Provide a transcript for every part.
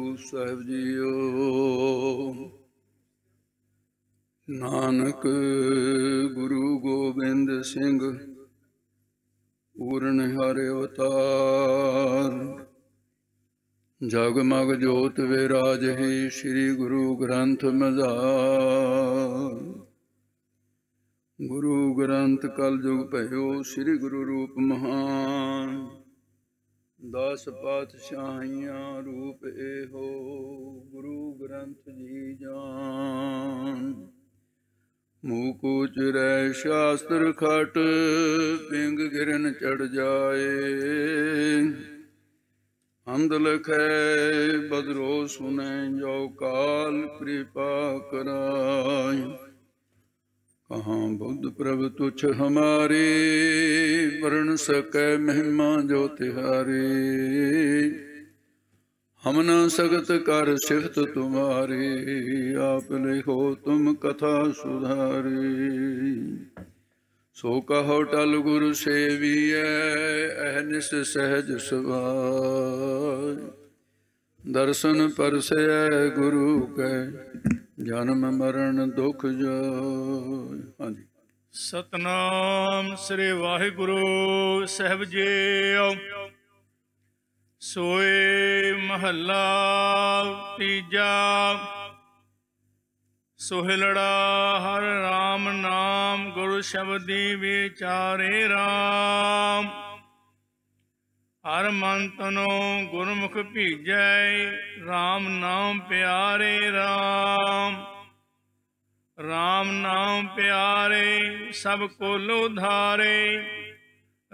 ਗੁਰੂ ਸਾਹਿਬ ਜੀਓ ਨਾਨਕ ਗੁਰੂ ਗੋਬਿੰਦ ਸਿੰਘ ਪੂਰਨ ਹਰਿ ਅਵਤਾਰ ਮਗ ਜੋਤ ਵਿਰਾਜ ਹੈ ਸ੍ਰੀ ਗੁਰੂ ਗ੍ਰੰਥ ਮਜ਼ਾਰ ਗੁਰੂ ਗ੍ਰੰਥ ਕਲ ਜੁਗ ਭਇਓ ਸ੍ਰੀ ਗੁਰੂ ਰੂਪ ਮਹਾਨ ਦਸ ਪਾਤਸ਼ਾਹੀਆਂ ਰੂਪ ਇਹੋ ਗੁਰੂ ਗ੍ਰੰਥ ਜੀ ਜਾਨ ਮੂਕੂਚ ਰਹਿ ਸ਼ਾਸਤਰ ਖਟ ਪਿੰਗ ਗਿਰਨ ਚੜ ਜਾਏ ਅੰਧ ਲਖੈ ਬਦਰੋ ਸੁਨੈ ਜੋ ਕਾਲ ਕਿਰਪਾ ਕਰਾਈ ਕਹਾਂ ਬੁੱਧ ਪ੍ਰਭ ਤੁਛ ਹਮਾਰੇ ਵਰਣ ਸਕੈ ਮਹਿਮਾ ਜੋ ਤਿਹਾਰੇ ਹਮ ਨ ਸਗਤ ਕਰ ਸਿਫਤ ਤੁਮਾਰੇ ਆਪ ਲੈ ਹੋ ਤੁਮ ਕਥਾ ਸੁਧਾਰੇ ਸੋ ਕਹੋ ਟਲ ਗੁਰ ਸੇਵੀਐ ਅਹਨਿਸ ਸਹਿਜ ਸੁਭਾਅ ਦਰਸ਼ਨ ਪਰਸੈ ਗੁਰੂ ਕੈ ਜਨਮ ਮਰਨ ਦੁਖ ਜਾਇ ਹਾਂਜੀ ਸਤਨਾਮ ਸ੍ਰੀ ਵਾਹਿਗੁਰੂ ਸਹਿਬ ਜੀਓ ਸੋਏ ਮਹੱਲਾ ਤੀਜਾ ਸੋਹਿਲੜਾ ਹਰ ਰਾਮ ਨਾਮ ਸ਼ਬਦ ਸ਼ਬਦੀ ਵਿਚਾਰੇ ਰਾਮ ਹਰ ਮਨ ਤਨੋ ਗੁਰਮੁਖ ਭੀਜੈ RAM ਨਾਮ ਪਿਆਰੇ RAM RAM ਨਾਮ ਪਿਆਰੇ ਸਭ ਕੋ ਲੋਧਾਰੇ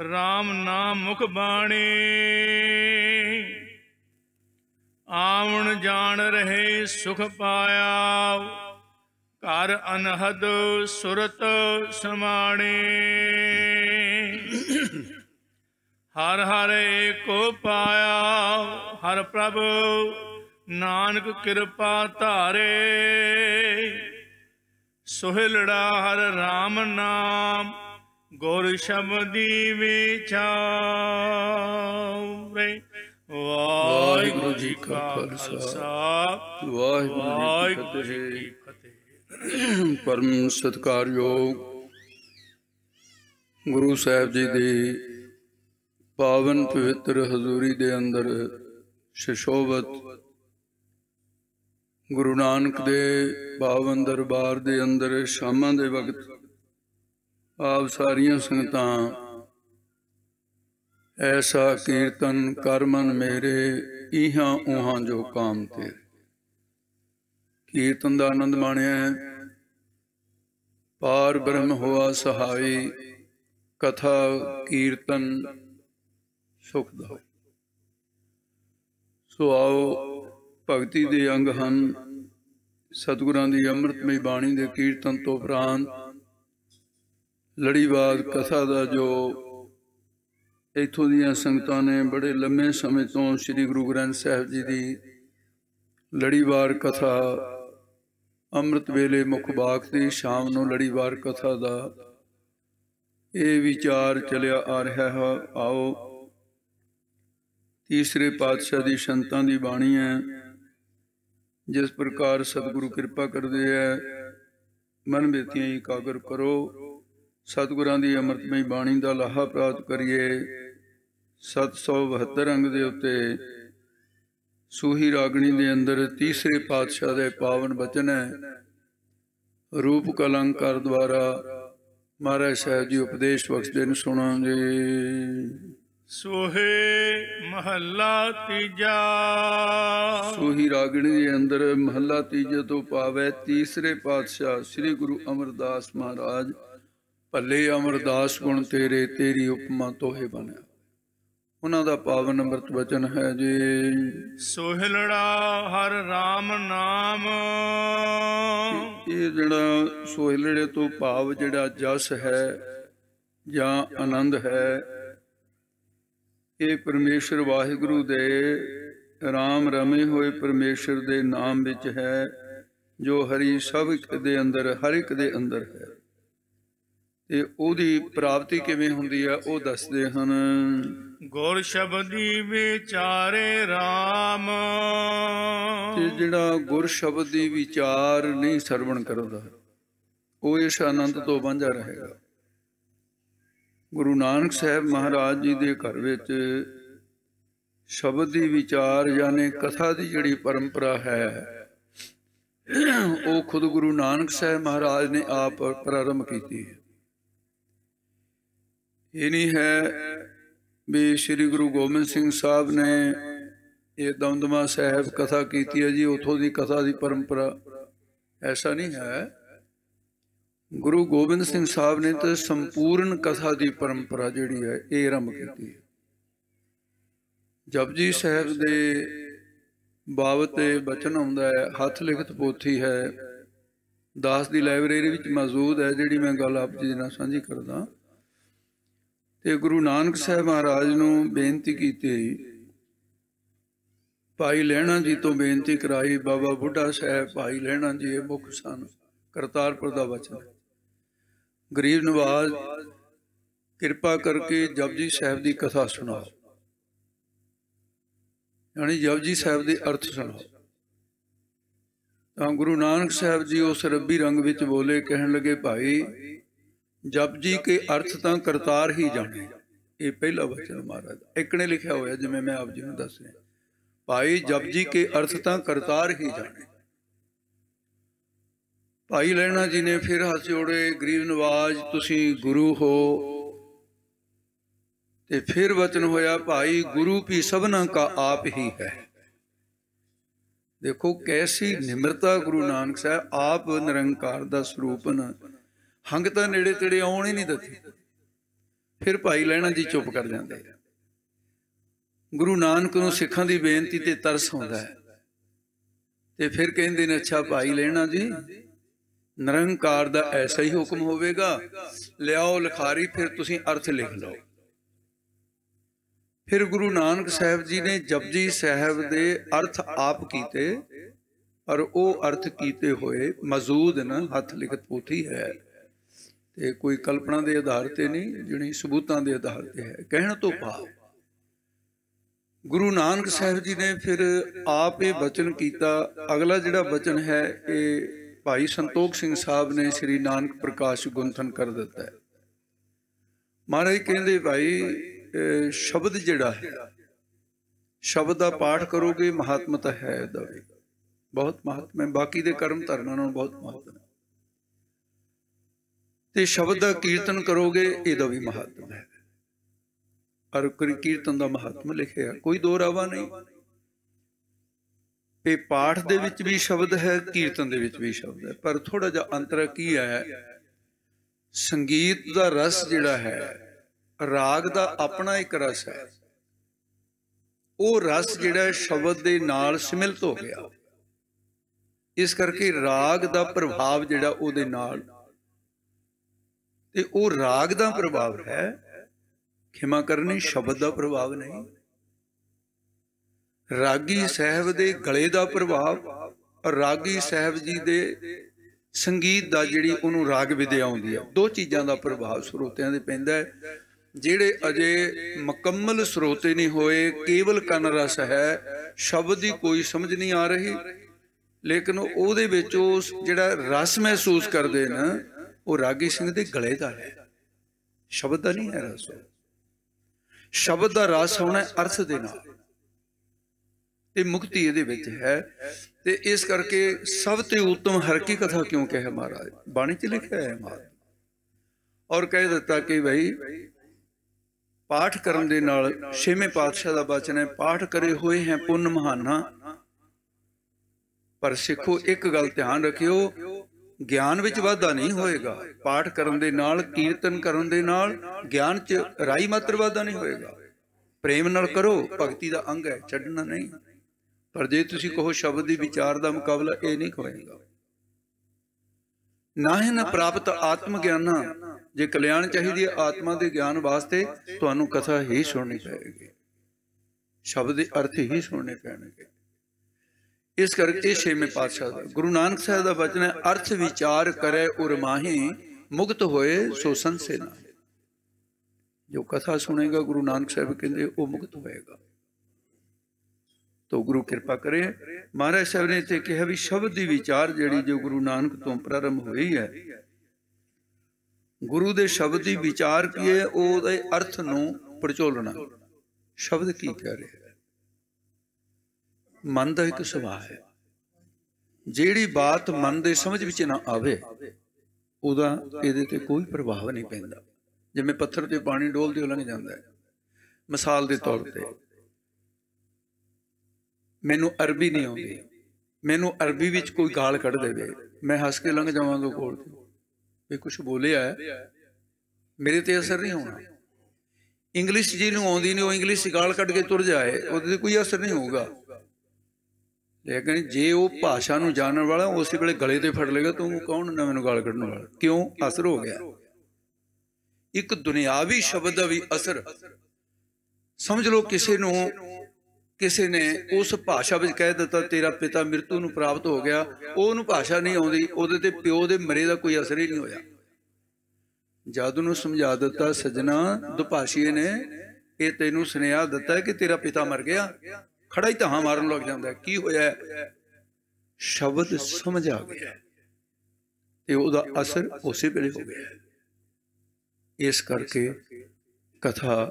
RAM ਨਾਮ ਮੁਖ ਬਾਣੀ ਆਵਣ ਜਾਣ ਰਹੇ ਸੁਖ ਪਾਇਆ ਘਰ ਅਨਹਦ ਸੁਰਤ ਸਮਾਣੇ ਹਰ ਹਰ ਏਕੋ ਪਾਇਆ ਹਰ ਪ੍ਰਭ ਨਾਨਕ ਕਿਰਪਾ ਧਾਰੇ ਸੋਹਿਲੜਾ ਹਰ RAM ਨਾਮ ਗੁਰ ਸ਼ਬਦੀ ਵਿਚਾਰੇ ਵਾਹਿਗੁਰੂ ਜੀ ਕਾ ਖਾਲਸਾ ਵਾਹਿਗੁਰੂ ਜੀ ਕੀ ਫਤਿਹ ਪਰਮ ਸਤਕਾਰਯੋਗ ਗੁਰੂ ਸਾਹਿਬ ਜੀ ਦੀ ਪਾਵਨ ਪਵਿੱਤਰ ਹਜ਼ੂਰੀ ਦੇ ਅੰਦਰ ਸ਼ਸ਼ੋਵਤ ਗੁਰੂ ਨਾਨਕ ਦੇ ਪਾਵਨ ਦਰਬਾਰ ਦੇ ਅੰਦਰ ਸ਼ਾਮਾਂ ਦੇ ਵਕਤ ਆਪ ਸਾਰੀਆਂ ਸੰਗਤਾਂ ਐਸਾ ਕੀਰਤਨ ਕਰਮਨ ਮੇਰੇ ਇਹਾਂ ਉਹਾਂ ਜੋ ਕਾਮ ਤੇ ਕੀਰਤਨ ਦਾ ਆਨੰਦ ਮਾਣਿਆ ਪਾਰ ਬ੍ਰਹਮ ਹੋਆ ਸਹਾਈ ਕਥਾ ਕੀਰਤਨ ਸੁਖ ਦਾ ਸੋ ਆਓ ਭਗਤੀ ਦੇ ਅੰਗ ਹਨ ਸਤਿਗੁਰਾਂ ਦੀ ਅੰਮ੍ਰਿਤਮਈ ਬਾਣੀ ਦੇ ਕੀਰਤਨ ਤੋਂ ਉਪਰੰਤ ਲੜੀਵਾਦ ਕਥਾ ਦਾ ਜੋ ਇਥੋਂ ਦੀਆਂ ਸੰਗਤਾਂ ਨੇ ਬੜੇ ਲੰਮੇ ਸਮੇਂ ਤੋਂ ਸ੍ਰੀ ਗੁਰੂ ਗ੍ਰੰਥ ਸਾਹਿਬ ਜੀ ਦੀ ਲੜੀਵਾਰ ਕਥਾ ਅੰਮ੍ਰਿਤ ਵੇਲੇ ਮੁਖ ਬਾਗ ਦੀ ਸ਼ਾਮ ਨੂੰ ਲੜੀਵਾਰ ਕਥਾ ਦਾ ਇਹ ਵਿਚਾਰ ਚੱਲਿਆ ਆ ਰਿਹਾ ਹੈ ਆਓ ਤੀਸਰੇ ਪਾਤਸ਼ਾਹ ਦੀ ਸੰਤਾਂ ਦੀ ਬਾਣੀ ਹੈ ਜਿਸ ਪ੍ਰਕਾਰ ਸਤਿਗੁਰੂ ਕਿਰਪਾ ਕਰਦੇ ਹੈ ਮਨ ਬੇਤੀਆਂ ਇਕਾਗਰ ਕਰੋ ਸਤਿਗੁਰਾਂ ਦੀ ਅਮਰਤਮਈ ਬਾਣੀ ਦਾ ਲਾਹਾ ਪ੍ਰਾਪਤ ਕਰੀਏ 772 ਅੰਗ ਦੇ ਉੱਤੇ ਸੂਹੀ ਰਾਗਣੀ ਦੇ ਅੰਦਰ ਤੀਸਰੇ ਪਾਤਸ਼ਾਹ ਦੇ ਪਾਵਨ ਬਚਨ ਹੈ ਰੂਪ ਕਲੰਕਾਰ ਦੁਆਰਾ ਮਹਾਰਾਜ ਸਾਹਿਬ ਜੀ ਉਪਦੇਸ਼ ਬਖਸ਼ਦੇ ਨੂੰ ਸੁਣਾਂਗੇ ਸੋਹੇ ਮਹੱਲਾ ਤੀਜਾ ਸੋਹੀ ਰਾਗਣੀ ਦੇ ਅੰਦਰ ਮਹੱਲਾ ਤੀਜੇ ਤੋਂ ਪਾਵੇ ਤੀਸਰੇ ਪਾਤਸ਼ਾਹ ਸ੍ਰੀ ਗੁਰੂ ਅਮਰਦਾਸ ਮਹਾਰਾਜ ਭੱਲੇ ਅਮਰਦਾਸ ਗੁਣ ਤੇਰੇ ਤੇਰੀ ਉਪਮਾ ਤੋਹੇ ਬਣਿਆ ਉਹਨਾਂ ਦਾ ਪਾਵਨ ਅੰਮ੍ਰਿਤ ਵਚਨ ਹੈ ਜੀ ਸੋਹਿਲੜਾ ਹਰ RAM ਨਾਮ ਇਹ ਜਿਹੜਾ ਸੋਹਿਲੜੇ ਤੋਂ ਭਾਵ ਜਿਹੜਾ ਜਸ ਹੈ ਜਾਂ ਆਨੰਦ ਹੈ ਇਹ ਪਰਮੇਸ਼ਰ ਵਾਹਿਗੁਰੂ ਦੇ ਰਾਮ ਰਮੇ ਹੋਏ ਪਰਮੇਸ਼ਰ ਦੇ ਨਾਮ ਵਿੱਚ ਹੈ ਜੋ ਹਰੀ ਸਭ ਦੇ ਅੰਦਰ ਹਰ ਇੱਕ ਦੇ ਅੰਦਰ ਹੈ ਤੇ ਉਹਦੀ ਪ੍ਰਾਪਤੀ ਕਿਵੇਂ ਹੁੰਦੀ ਹੈ ਉਹ ਦੱਸਦੇ ਹਨ ਗੁਰ ਸ਼ਬਦੀ ਵਿਚਾਰੇ RAM ਤੇ ਜਿਹੜਾ ਗੁਰ ਸ਼ਬਦ ਦੀ ਵਿਚਾਰ ਨਹੀਂ ਸਰਵਣ ਕਰਦਾ ਉਹ ਇਸ ਆਨੰਦ ਤੋਂ ਵਾਂਝਾ ਰਹੇਗਾ ਗੁਰੂ ਨਾਨਕ ਸਾਹਿਬ ਮਹਾਰਾਜ ਜੀ ਦੇ ਘਰ ਵਿੱਚ ਸ਼ਬਦ ਦੀ ਵਿਚਾਰ ਯਾਨੀ ਕਥਾ ਦੀ ਜਿਹੜੀ ਪਰੰਪਰਾ ਹੈ ਉਹ ਖੁਦ ਗੁਰੂ ਨਾਨਕ ਸਾਹਿਬ ਮਹਾਰਾਜ ਨੇ ਆਪ ਪ੍ਰਾਰੰਭ ਕੀਤੀ ਹੈ ਇਹ ਨਹੀਂ ਹੈ ਵੀ ਸ੍ਰੀ ਗੁਰੂ ਗੋਬਿੰਦ ਸਿੰਘ ਸਾਹਿਬ ਨੇ ਇਹ ਦਮਦਮਾ ਸਾਹਿਬ ਕਥਾ ਕੀਤੀ ਹੈ ਜੀ ਉਥੋਂ ਦੀ ਕਥਾ ਦੀ ਪਰੰਪਰਾ ਐਸਾ ਨਹੀਂ ਹੈ ਗੁਰੂ ਗੋਬਿੰਦ ਸਿੰਘ ਸਾਹਿਬ ਨੇ ਤਾਂ ਸੰਪੂਰਨ ਕਥਾ ਦੀ ਪਰੰਪਰਾ ਜਿਹੜੀ ਹੈ ਇਹ ਆਰੰਭ ਕੀਤੀ ਜਪਜੀ ਸਾਹਿਬ ਦੇ ਬਾਬਤ ਬਚਨ ਆਉਂਦਾ ਹੈ ਹੱਥ ਲਿਖਤ ਪੋਥੀ ਹੈ ਦਾਸ ਦੀ ਲਾਇਬ੍ਰੇਰੀ ਵਿੱਚ ਮੌਜੂਦ ਹੈ ਜਿਹੜੀ ਮੈਂ ਗੱਲ ਆਪ ਜੀ ਨਾਲ ਸਾਂਝੀ ਕਰਦਾ ਤੇ ਗੁਰੂ ਨਾਨਕ ਸਾਹਿਬ ਮਹਾਰਾਜ ਨੂੰ ਬੇਨਤੀ ਕੀਤੀ ਭਾਈ ਲੈਣਾ ਜੀ ਤੋਂ ਬੇਨਤੀ ਕਰਾਈ ਬਾਬਾ ਬੁੱਢਾ ਸਾਹਿਬ ਭਾਈ ਲੈਣਾ ਜੀ ਇਹ ਮੁਖ ਸਨ ਕਰਤਾਰਪੁਰ ਦਾ ਹੈ ਗਰੀਬ ਨਵਾਜ਼ ਕਿਰਪਾ ਕਰਕੇ ਜਪਜੀ ਸਾਹਿਬ ਦੀ ਕਥਾ ਸੁਣਾਓ ਯਾਨੀ ਜਪਜੀ ਸਾਹਿਬ ਦੇ ਅਰਥ ਸੁਣਾਓ ਤਾਂ ਗੁਰੂ ਨਾਨਕ ਸਾਹਿਬ ਜੀ ਉਸ ਰੱਬੀ ਰੰਗ ਵਿੱਚ ਬੋਲੇ ਕਹਿਣ ਲੱਗੇ ਭਾਈ ਜਪਜੀ ਕੇ ਅਰਥ ਤਾਂ ਕਰਤਾਰ ਹੀ ਜਾਣੇ ਇਹ ਪਹਿਲਾ ਬਚਨ ਮਹਾਰਾਜ ਇੱਕ ਨੇ ਲਿਖਿਆ ਹੋਇਆ ਜਿਵੇਂ ਮੈਂ ਆਪ ਜੀ ਨੂੰ ਦੱਸਿਆ ਭਾਈ ਜਪਜੀ ਕੇ ਅਰਥ ਤਾਂ ਕਰਤਾਰ ਹੀ ਜਾਣੇ ਭਾਈ ਲੈਣਾ ਜੀ ਨੇ ਫਿਰ ਹੱਥ ਜੋੜੇ ਗਰੀਬ ਨਵਾਜ ਤੁਸੀਂ ਗੁਰੂ ਹੋ ਤੇ ਫਿਰ ਵਚਨ ਹੋਇਆ ਭਾਈ ਗੁਰੂ ਵੀ ਸਭਨਾ ਕਾ ਆਪ ਹੀ ਹੈ ਦੇਖੋ ਕੈਸੀ ਨਿਮਰਤਾ ਗੁਰੂ ਨਾਨਕ ਸਾਹਿਬ ਆਪ ਨਿਰੰਕਾਰ ਦਾ ਸਰੂਪਨ ਹੰਗ ਤਾਂ ਨੇੜੇ ਤੇੜੇ ਆਉਣ ਹੀ ਨਹੀਂ ਦਿੱਤੀ ਫਿਰ ਭਾਈ ਲੈਣਾ ਜੀ ਚੁੱਪ ਕਰ ਜਾਂਦੇ ਗੁਰੂ ਨਾਨਕ ਨੂੰ ਸਿੱਖਾਂ ਦੀ ਬੇਨਤੀ ਤੇ ਤਰਸ ਆਉਂਦਾ ਹੈ ਤੇ ਫਿਰ ਕਹਿੰਦੇ ਨੇ ਅੱਛਾ ਭਾਈ ਲੈਣਾ ਜੀ ਨਿਰੰਕਾਰ ਦਾ ਐਸਾ ਹੀ ਹੁਕਮ ਹੋਵੇਗਾ ਲਿਆਓ ਲਖਾਰੀ ਫਿਰ ਤੁਸੀਂ ਅਰਥ ਲਿਖ ਲਓ ਫਿਰ ਗੁਰੂ ਨਾਨਕ ਸਾਹਿਬ ਜੀ ਨੇ ਜਪਜੀ ਸਾਹਿਬ ਦੇ ਅਰਥ ਆਪ ਕੀਤੇ ਔਰ ਉਹ ਅਰਥ ਕੀਤੇ ਹੋਏ ਮੌਜੂਦ ਨ ਹੱਥ ਲਿਖਤ ਪੋਥੀ ਹੈ ਤੇ ਕੋਈ ਕਲਪਨਾ ਦੇ ਆਧਾਰ ਤੇ ਨਹੀਂ ਜਿਹੜੀ ਸਬੂਤਾਂ ਦੇ ਆਧਾਰ ਤੇ ਹੈ ਕਹਿਣ ਤੋਂ ਭਾਵ ਗੁਰੂ ਨਾਨਕ ਸਾਹਿਬ ਜੀ ਨੇ ਫਿਰ ਆਪ ਇਹ ਬਚਨ ਕੀਤਾ ਅਗਲਾ ਜਿਹੜਾ ਬਚਨ ਹੈ ਇਹ ਭਾਈ ਸੰਤੋਖ ਸਿੰਘ ਸਾਹਿਬ ਨੇ ਸ੍ਰੀ ਨਾਨਕ ਪ੍ਰਕਾਸ਼ ਗੁੰਥਨ ਕਰ ਦਿੱਤਾ ਮਹਾਰਾਜ ਕਹਿੰਦੇ ਭਾਈ ਸ਼ਬਦ ਜਿਹੜਾ ਹੈ ਸ਼ਬਦ ਦਾ ਪਾਠ ਕਰੋਗੇ ਮਹਾਤਮਤ ਹੈ ਦਵੇ ਬਹੁਤ ਮਹੱਤਵ ਹੈ ਬਾਕੀ ਦੇ ਕਰਮ ਧਰਨਾਂ ਨਾਲੋਂ ਬਹੁਤ ਮਹੱਤਵ ਹੈ ਤੇ ਸ਼ਬਦ ਦਾ ਕੀਰਤਨ ਕਰੋਗੇ ਇਹਦਾ ਵੀ ਮਹਾਤਮ ਹੈ ਅਰ ਕੀਰਤਨ ਦਾ ਮਹਾਤਮ ਲਿਖਿਆ ਕੋਈ ਦੋ ਰਾਵਾ ਨਹੀਂ ਇਹ ਪਾਠ ਦੇ ਵਿੱਚ ਵੀ ਸ਼ਬਦ ਹੈ ਕੀਰਤਨ ਦੇ ਵਿੱਚ ਵੀ ਸ਼ਬਦ ਹੈ ਪਰ ਥੋੜਾ ਜਿਹਾ ਅੰਤਰ ਕੀ ਹੈ ਸੰਗੀਤ ਦਾ ਰਸ ਜਿਹੜਾ ਹੈ ਰਾਗ ਦਾ ਆਪਣਾ ਇੱਕ ਰਸ ਹੈ ਉਹ ਰਸ ਜਿਹੜਾ ਸ਼ਬਦ ਦੇ ਨਾਲ ਸਿਮਿਲਤ ਹੋ ਗਿਆ ਇਸ ਕਰਕੇ ਰਾਗ ਦਾ ਪ੍ਰਭਾਵ ਜਿਹੜਾ ਉਹਦੇ ਨਾਲ ਤੇ ਉਹ ਰਾਗ ਦਾ ਪ੍ਰਭਾਵ ਹੈ ਖਿਮਾ ਕਰਨੀ ਸ਼ਬਦ ਦਾ ਪ੍ਰਭਾਵ ਨਹੀਂ ਰਾਗੀ ਸਾਹਿਬ ਦੇ ਗਲੇ ਦਾ ਪ੍ਰਭਾਵ ਔਰ ਰਾਗੀ ਸਾਹਿਬ ਜੀ ਦੇ ਸੰਗੀਤ ਦਾ ਜਿਹੜੀ ਉਹਨੂੰ ਰਾਗ ਵਿਦਿਆ ਆਉਂਦੀ ਹੈ ਦੋ ਚੀਜ਼ਾਂ ਦਾ ਪ੍ਰਭਾਵ ਸਰੋਤਿਆਂ ਦੇ ਪੈਂਦਾ ਹੈ ਜਿਹੜੇ ਅਜੇ ਮੁਕੰਮਲ ਸਰੋਤੇ ਨਹੀਂ ਹੋਏ ਕੇਵਲ ਕੰਨ ਰਸ ਹੈ ਸ਼ਬਦ ਦੀ ਕੋਈ ਸਮਝ ਨਹੀਂ ਆ ਰਹੀ ਲੇਕਿਨ ਉਹਦੇ ਵਿੱਚ ਉਹ ਜਿਹੜਾ ਰਸ ਮਹਿਸੂਸ ਕਰਦੇ ਨਾ ਉਹ ਰਾਗੀ ਸਿੰਘ ਦੇ ਗਲੇ ਦਾ ਹੈ ਸ਼ਬਦ ਦਾ ਨਹੀਂ ਹੈ ਰਸ ਸ਼ਬਦ ਦਾ ਰਸ ਹੋਣਾ ਅਰਥ ਦੇ ਨਾਲ ਤੇ ਮੁਕਤੀ ਇਹਦੇ ਵਿੱਚ ਹੈ ਤੇ ਇਸ ਕਰਕੇ ਸਭ ਤੋਂ ਉਤਮ ਹਰ ਕੀ ਕਥਾ ਕਿਉਂ ਕਹੇ ਮਹਾਰਾਜ ਬਾਣੀ 'ਚ ਲਿਖਿਆ ਹੈ ਮਹਾਰਾਜ ਔਰ ਕਹਿ ਦਿੱਤਾ ਕਿ ਭਈ ਪਾਠ ਕਰਨ ਦੇ ਨਾਲ ਛੇਵੇਂ ਪਾਤਸ਼ਾਹ ਦਾ ਬਚਨ ਹੈ ਪਾਠ ਕਰੇ ਹੋਏ ਹੈ ਪੁੰਨ ਮਹਾਨਾ ਪਰ ਸਿੱਖੋ ਇੱਕ ਗੱਲ ਧਿਆਨ ਰੱਖਿਓ ਗਿਆਨ ਵਿੱਚ ਵਾਧਾ ਨਹੀਂ ਹੋਏਗਾ ਪਾਠ ਕਰਨ ਦੇ ਨਾਲ ਕੀਰਤਨ ਕਰਨ ਦੇ ਨਾਲ ਗਿਆਨ 'ਚ ਰਾਈ ਮਾਤਰ ਵਾਧਾ ਨਹੀਂ ਹੋਏਗਾ ਪ੍ਰੇਮ ਨਾਲ ਕਰੋ ਭਗਤੀ ਦਾ ਅੰਗ ਹੈ ਛੱਡਣਾ ਨਹੀਂ ਪਰ ਜੇ ਤੁਸੀਂ ਕਹੋ ਸ਼ਬਦ ਦੀ ਵਿਚਾਰ ਦਾ ਮੁਕਾਬਲਾ ਇਹ ਨਹੀਂ ਹੋਏਗਾ ਨਾ ਹੈ ਨਾ ਪ੍ਰਾਪਤ ਆਤਮ ਗਿਆਨਾ ਜੇ ਕਲਿਆਣ ਚਾਹੀਦੀ ਹੈ ਆਤਮਾ ਦੇ ਗਿਆਨ ਵਾਸਤੇ ਤੁਹਾਨੂੰ ਕਥਾ ਹੀ ਸੁਣਨੀ ਪਏਗੀ ਸ਼ਬਦ ਦੇ ਅਰਥ ਹੀ ਸੁਣਨੇ ਪੈਣਗੇ ਇਸ ਕਰਕੇ ਛੇਵੇਂ ਪਾਤਸ਼ਾਹ ਦਾ ਗੁਰੂ ਨਾਨਕ ਸਾਹਿਬ ਦਾ ਬਚਨ ਹੈ ਅਰਥ ਵਿਚਾਰ ਕਰੇ ਉਰ ਮਾਹੀ ਮੁਕਤ ਹੋਏ ਸੋ ਸੰਸੇ ਨਾ ਜੋ ਕਥਾ ਸੁਣੇਗਾ ਗੁਰੂ ਨਾਨਕ ਸਾਹਿਬ ਕਹਿੰਦੇ ਉਹ ਮੁਕਤ ਹੋਏਗਾ ਤੋ ਗੁਰੂ ਕਿਰਪਾ ਕਰੇ ਮਹਾਰਾਜ ਸਾਹਿਬ ਨੇ ਤੇ ਕਿਹਾ ਵੀ ਸ਼ਬਦ ਦੀ ਵਿਚਾਰ ਜਿਹੜੀ ਜੋ ਗੁਰੂ ਨਾਨਕ ਤੋਂ ਪ੍ਰਾਰੰਭ ਹੋਈ ਹੈ ਗੁਰੂ ਦੇ ਸ਼ਬਦ ਦੀ ਵਿਚਾਰ ਕੀ ਹੈ ਉਹਦੇ ਅਰਥ ਨੂੰ ਪਰਚੋਲਣਾ ਸ਼ਬਦ ਕੀ ਕਹਿ ਰਿਹਾ ਮਨ ਦਾ ਇੱਕ ਸੁਭਾਅ ਹੈ ਜਿਹੜੀ ਬਾਤ ਮਨ ਦੇ ਸਮਝ ਵਿੱਚ ਨਾ ਆਵੇ ਉਹਦਾ ਇਹਦੇ ਤੇ ਕੋਈ ਪ੍ਰਭਾਵ ਨਹੀਂ ਪੈਂਦਾ ਜਿਵੇਂ ਪੱਥਰ ਤੇ ਪਾਣੀ ਡੋਲਦੇ ਹੋ ਲੰਘ ਜਾਂਦਾ ਹੈ ਮਿਸਾਲ ਦੇ ਤੌਰ ਤੇ ਮੈਨੂੰ ਅਰਬੀ ਨਹੀਂ ਆਉਂਦੀ ਮੈਨੂੰ ਅਰਬੀ ਵਿੱਚ ਕੋਈ ਗਾਲ ਕੱਢ ਦੇਵੇ ਮੈਂ ਹੱਸ ਕੇ ਲੰਘ ਜਾਵਾਂਗਾ ਕੋਲ ਵੀ ਕੁਝ ਬੋਲਿਆ ਮੇਰੇ ਤੇ ਅਸਰ ਨਹੀਂ ਹੋਣਾ ਇੰਗਲਿਸ਼ ਜੀ ਨੂੰ ਆਉਂਦੀ ਨਹੀਂ ਉਹ ਇੰਗਲਿਸ਼ ਗਾਲ ਕੱਢ ਕੇ ਤੁਰ ਜਾਏ ਉਹਦੇ ਤੇ ਕੋਈ ਅਸਰ ਨਹੀਂ ਹੋਊਗਾ ਲੇਕਿਨ ਜੇ ਉਹ ਭਾਸ਼ਾ ਨੂੰ ਜਾਣਨ ਵਾਲਾ ਉਸੇ ਵੇਲੇ ਗਲੇ ਤੇ ਫੜ ਲੇਗਾ ਤੂੰ ਕੌਣ ਨਾ ਮੈਨੂੰ ਗਾਲ ਕੱਢਣ ਵਾਲਾ ਕਿਉਂ ਅਸਰ ਹੋ ਗਿਆ ਇੱਕ ਦੁਨਿਆਵੀ ਸ਼ਬਦ ਦਾ ਵੀ ਅਸਰ ਸਮਝ ਲਓ ਕਿਸੇ ਨੂੰ ਕਿਸੇ ਨੇ ਉਸ ਭਾਸ਼ਾ ਵਿੱਚ ਕਹਿ ਦਿੱਤਾ ਤੇਰਾ ਪਿਤਾ ਮਰਤੂ ਨੂੰ ਪ੍ਰਾਪਤ ਹੋ ਗਿਆ ਉਹ ਉਹਨੂੰ ਭਾਸ਼ਾ ਨਹੀਂ ਆਉਂਦੀ ਉਹਦੇ ਤੇ ਪਿਓ ਦੇ ਮਰੇ ਦਾ ਕੋਈ ਅਸਰ ਹੀ ਨਹੀਂ ਹੋਇਆ ਜਾਦੂ ਨੂੰ ਸਮਝਾ ਦਿੱਤਾ ਸਜਣਾ ਦੁਪਾਸ਼ੀਏ ਨੇ ਇਹ ਤੈਨੂੰ ਸੁਨੇਹਾ ਦਿੱਤਾ ਕਿ ਤੇਰਾ ਪਿਤਾ ਮਰ ਗਿਆ ਖੜਾ ਹੀ ਤਹਾਂ ਮਾਰਨ ਲੱਗ ਜਾਂਦਾ ਕੀ ਹੋਇਆ ਸ਼ਬਦ ਸਮਝ ਆ ਗਿਆ ਤੇ ਉਹਦਾ ਅਸਰ ਉਸੇ ਵੇਲੇ ਹੋ ਗਿਆ ਇਸ ਕਰਕੇ ਕਥਾ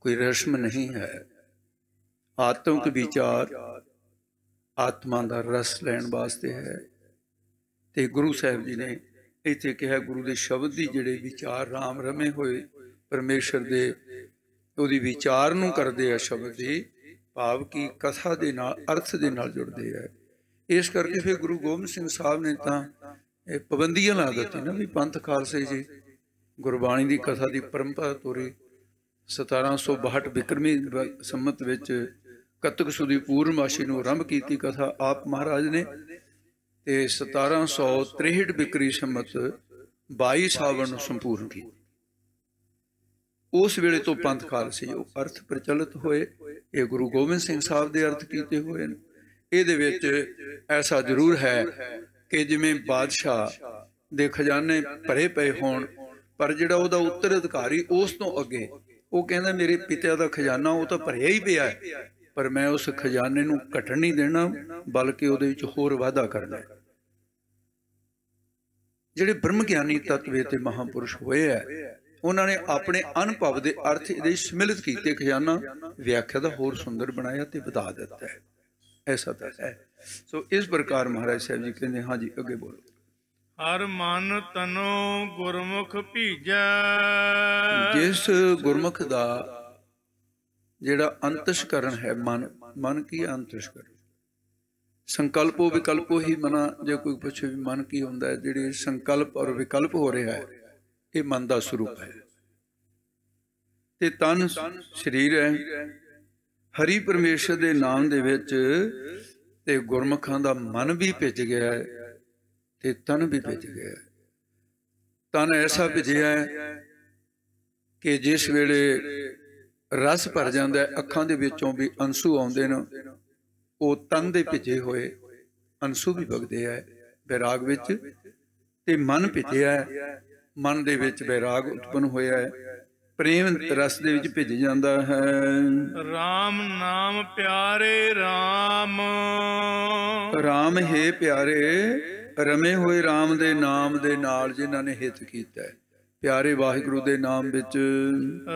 ਕੋਈ ਰਸਮ ਨਹੀਂ ਹੈ ਆਤਮਿਕ ਵਿਚਾਰ ਆਤਮਾ ਦਾ ਰਸ ਲੈਣ ਵਾਸਤੇ ਹੈ ਤੇ ਗੁਰੂ ਸਾਹਿਬ ਜੀ ਨੇ ਇੱਥੇ ਕਿਹਾ ਗੁਰੂ ਦੇ ਸ਼ਬਦ ਦੀ ਜਿਹੜੇ ਵਿਚਾਰ ਰਾਮ ਰਮੇ ਹੋਏ ਪਰਮੇਸ਼ਰ ਦੇ ਉਹਦੀ ਵਿਚਾਰ ਨੂੰ ਕਰਦੇ ਆ ਸ਼ਬਦ ਦੀ ਭਾਵ ਕੀ ਕਥਾ ਦੇ ਨਾਲ ਅਰਥ ਦੇ ਨਾਲ ਜੁੜਦੇ ਆ ਇਸ ਕਰਕੇ ਫਿਰ ਗੁਰੂ ਗੋਬਿੰਦ ਸਿੰਘ ਸਾਹਿਬ ਨੇ ਤਾਂ ਇਹ ਪਾਬੰਦੀਆਂ ਲਾ ਦਿੱਤੀ ਨਾ ਵੀ ਪੰਥ ਖਾਲਸੇ ਜੀ ਗੁਰਬਾਣੀ ਦੀ ਕਥਾ ਦੀ ਪਰੰਪਰਾ ਤੋਰੀ 1762 ਬਿਕਰਮੀ ਸੰਮਤ ਵਿੱਚ ਕਤਕ ਸੁਦੀ ਪੂਰਨਮਾਸ਼ੀ ਨੂੰ ਆਰੰਭ ਕੀਤੀ ਕਥਾ ਆਪ ਮਹਾਰਾਜ ਨੇ ਤੇ 1763 ਬਿਕਰੀ ਸੰਮਤ 22 ਸਾਵਣ ਨੂੰ ਸੰਪੂਰਨ ਕੀਤੀ ਉਸ ਵੇਲੇ ਤੋਂ ਪੰਥ ਖਾਲਸੇ ਜੋ ਅਰਥ ਪ੍ਰਚਲਿਤ ਹੋਏ ਇਹ ਗੁਰੂ ਗੋਬਿੰਦ ਸਿੰਘ ਸਾਹਿਬ ਦੇ ਅਰਥ ਕੀਤੇ ਹੋਏ ਨੇ ਇਹਦੇ ਵਿੱਚ ਐਸਾ ਜ਼ਰੂਰ ਹੈ ਕਿ ਜਿਵੇਂ ਬਾਦਸ਼ਾਹ ਦੇ ਖਜ਼ਾਨੇ ਭਰੇ ਪਏ ਹੋਣ ਪਰ ਜਿਹੜਾ ਉਹਦਾ ਉੱਤਰ ਅਧਿਕਾਰੀ ਉਸ ਤੋਂ ਅੱਗੇ ਉਹ ਕਹਿੰਦਾ ਮੇਰੇ ਪਿਤਾ ਦਾ ਖਜ਼ਾਨਾ ਉਹ ਤਾਂ ਭਰਿਆ ਹੀ ਪਿਆ ਹੈ ਪਰ ਮੈਂ ਉਸ ਖਜ਼ਾਨੇ ਨੂੰ ਘਟਣ ਨਹੀਂ ਦੇਣਾ ਬਲਕਿ ਉਹਦੇ ਵਿੱਚ ਹੋਰ ਵਾਧਾ ਕਰਨਾ ਜਿਹੜੇ ਬ੍ਰਹਮ ਗਿਆਨੀ ਤਤਵੇ ਤੇ ਮਹਾਪੁਰਸ਼ ਹੋਏ ਆ ਉਹਨਾਂ ਨੇ ਆਪਣੇ ਅਨੁਭਵ ਦੇ ਅਰਥ ਇਹਦੇ ਸਮਿਲਿਤ ਕੀਤੇ ਖਜ਼ਾਨਾ ਵਿਆਖਿਆ ਦਾ ਹੋਰ ਸੁੰਦਰ ਬਣਾਇਆ ਤੇ ਵਧਾ ਦਿੱਤਾ ਹੈ ਐਸਾ ਤਾਂ ਹੈ ਸੋ ਇਸ ਪ੍ਰਕਾਰ ਮਹਾਰਾਜ ਸਾਹਿਬ ਜੀ ਕਹਿੰਦੇ ਹਾਂ ਜੀ ਅੱਗੇ ਬੋਲੋ ਹਰ ਮਨ ਤਨੋ ਗੁਰਮੁਖ ਭੀਜੈ ਜਿਸ ਗੁਰਮੁਖ ਦਾ ਜਿਹੜਾ ਅੰਤਸ਼ਕਰਨ ਹੈ ਮਨ ਮਨ ਕੀ ਅੰਤਸ਼ਕਰਨ ਸੰਕਲਪੋ ਵਿਕਲਪੋ ਹੀ ਮਨਾ ਜੇ ਕੋਈ ਪੁੱਛੇ ਵੀ ਮਨ ਕੀ ਹੁੰਦਾ ਹੈ ਜਿਹੜੇ ਸੰਕਲਪ ਔਰ ਵਿਕਲਪ ਹੋ ਰਿਹਾ ਹੈ ਇਹ ਮਨ ਦਾ ਸਰੂਪ ਹੈ ਤੇ ਤਨ ਸਰੀਰ ਹੈ ਹਰੀ ਪਰਮੇਸ਼ਰ ਦੇ ਨਾਮ ਦੇ ਵਿੱਚ ਤੇ ਗੁਰਮਖਾਂ ਦਾ ਮਨ ਵੀ ਭਿੱਜ ਗਿਆ ਹੈ ਤੇ ਤਨ ਵੀ ਭਿੱਜ ਗਿਆ ਹੈ ਤਨ ਐਸਾ ਭਿੱਜਿਆ ਹੈ ਕਿ ਜਿਸ ਵੇਲੇ ਰਸ ਭਰ ਜਾਂਦਾ ਅੱਖਾਂ ਦੇ ਵਿੱਚੋਂ ਵੀ ਅੰਸੂ ਆਉਂਦੇ ਨੇ ਉਹ ਤਨ ਦੇ ਭਿਜੇ ਹੋਏ ਅੰਸੂ ਵੀ ਵਗਦੇ ਆ ਬੈਰਾਗ ਵਿੱਚ ਤੇ ਮਨ ਭਿਜਿਆ ਹੈ ਮਨ ਦੇ ਵਿੱਚ ਬੈਰਾਗ ਉਤਪਨ ਹੋਇਆ ਹੈ ਪ੍ਰੇਮ ਰਸ ਦੇ ਵਿੱਚ ਭਿਜ ਜਾਂਦਾ ਹੈ RAM ਨਾਮ ਪਿਆਰੇ RAM RAM ਹੈ ਪਿਆਰੇ ਰਮੇ ਹੋਏ RAM ਦੇ ਨਾਮ ਦੇ ਨਾਲ ਜਿਨ੍ਹਾਂ ਨੇ ਹਿੱਤ ਕੀਤਾ ਹੈ ਪਿਆਰੇ ਵਾਹਿਗੁਰੂ ਦੇ ਨਾਮ ਵਿੱਚ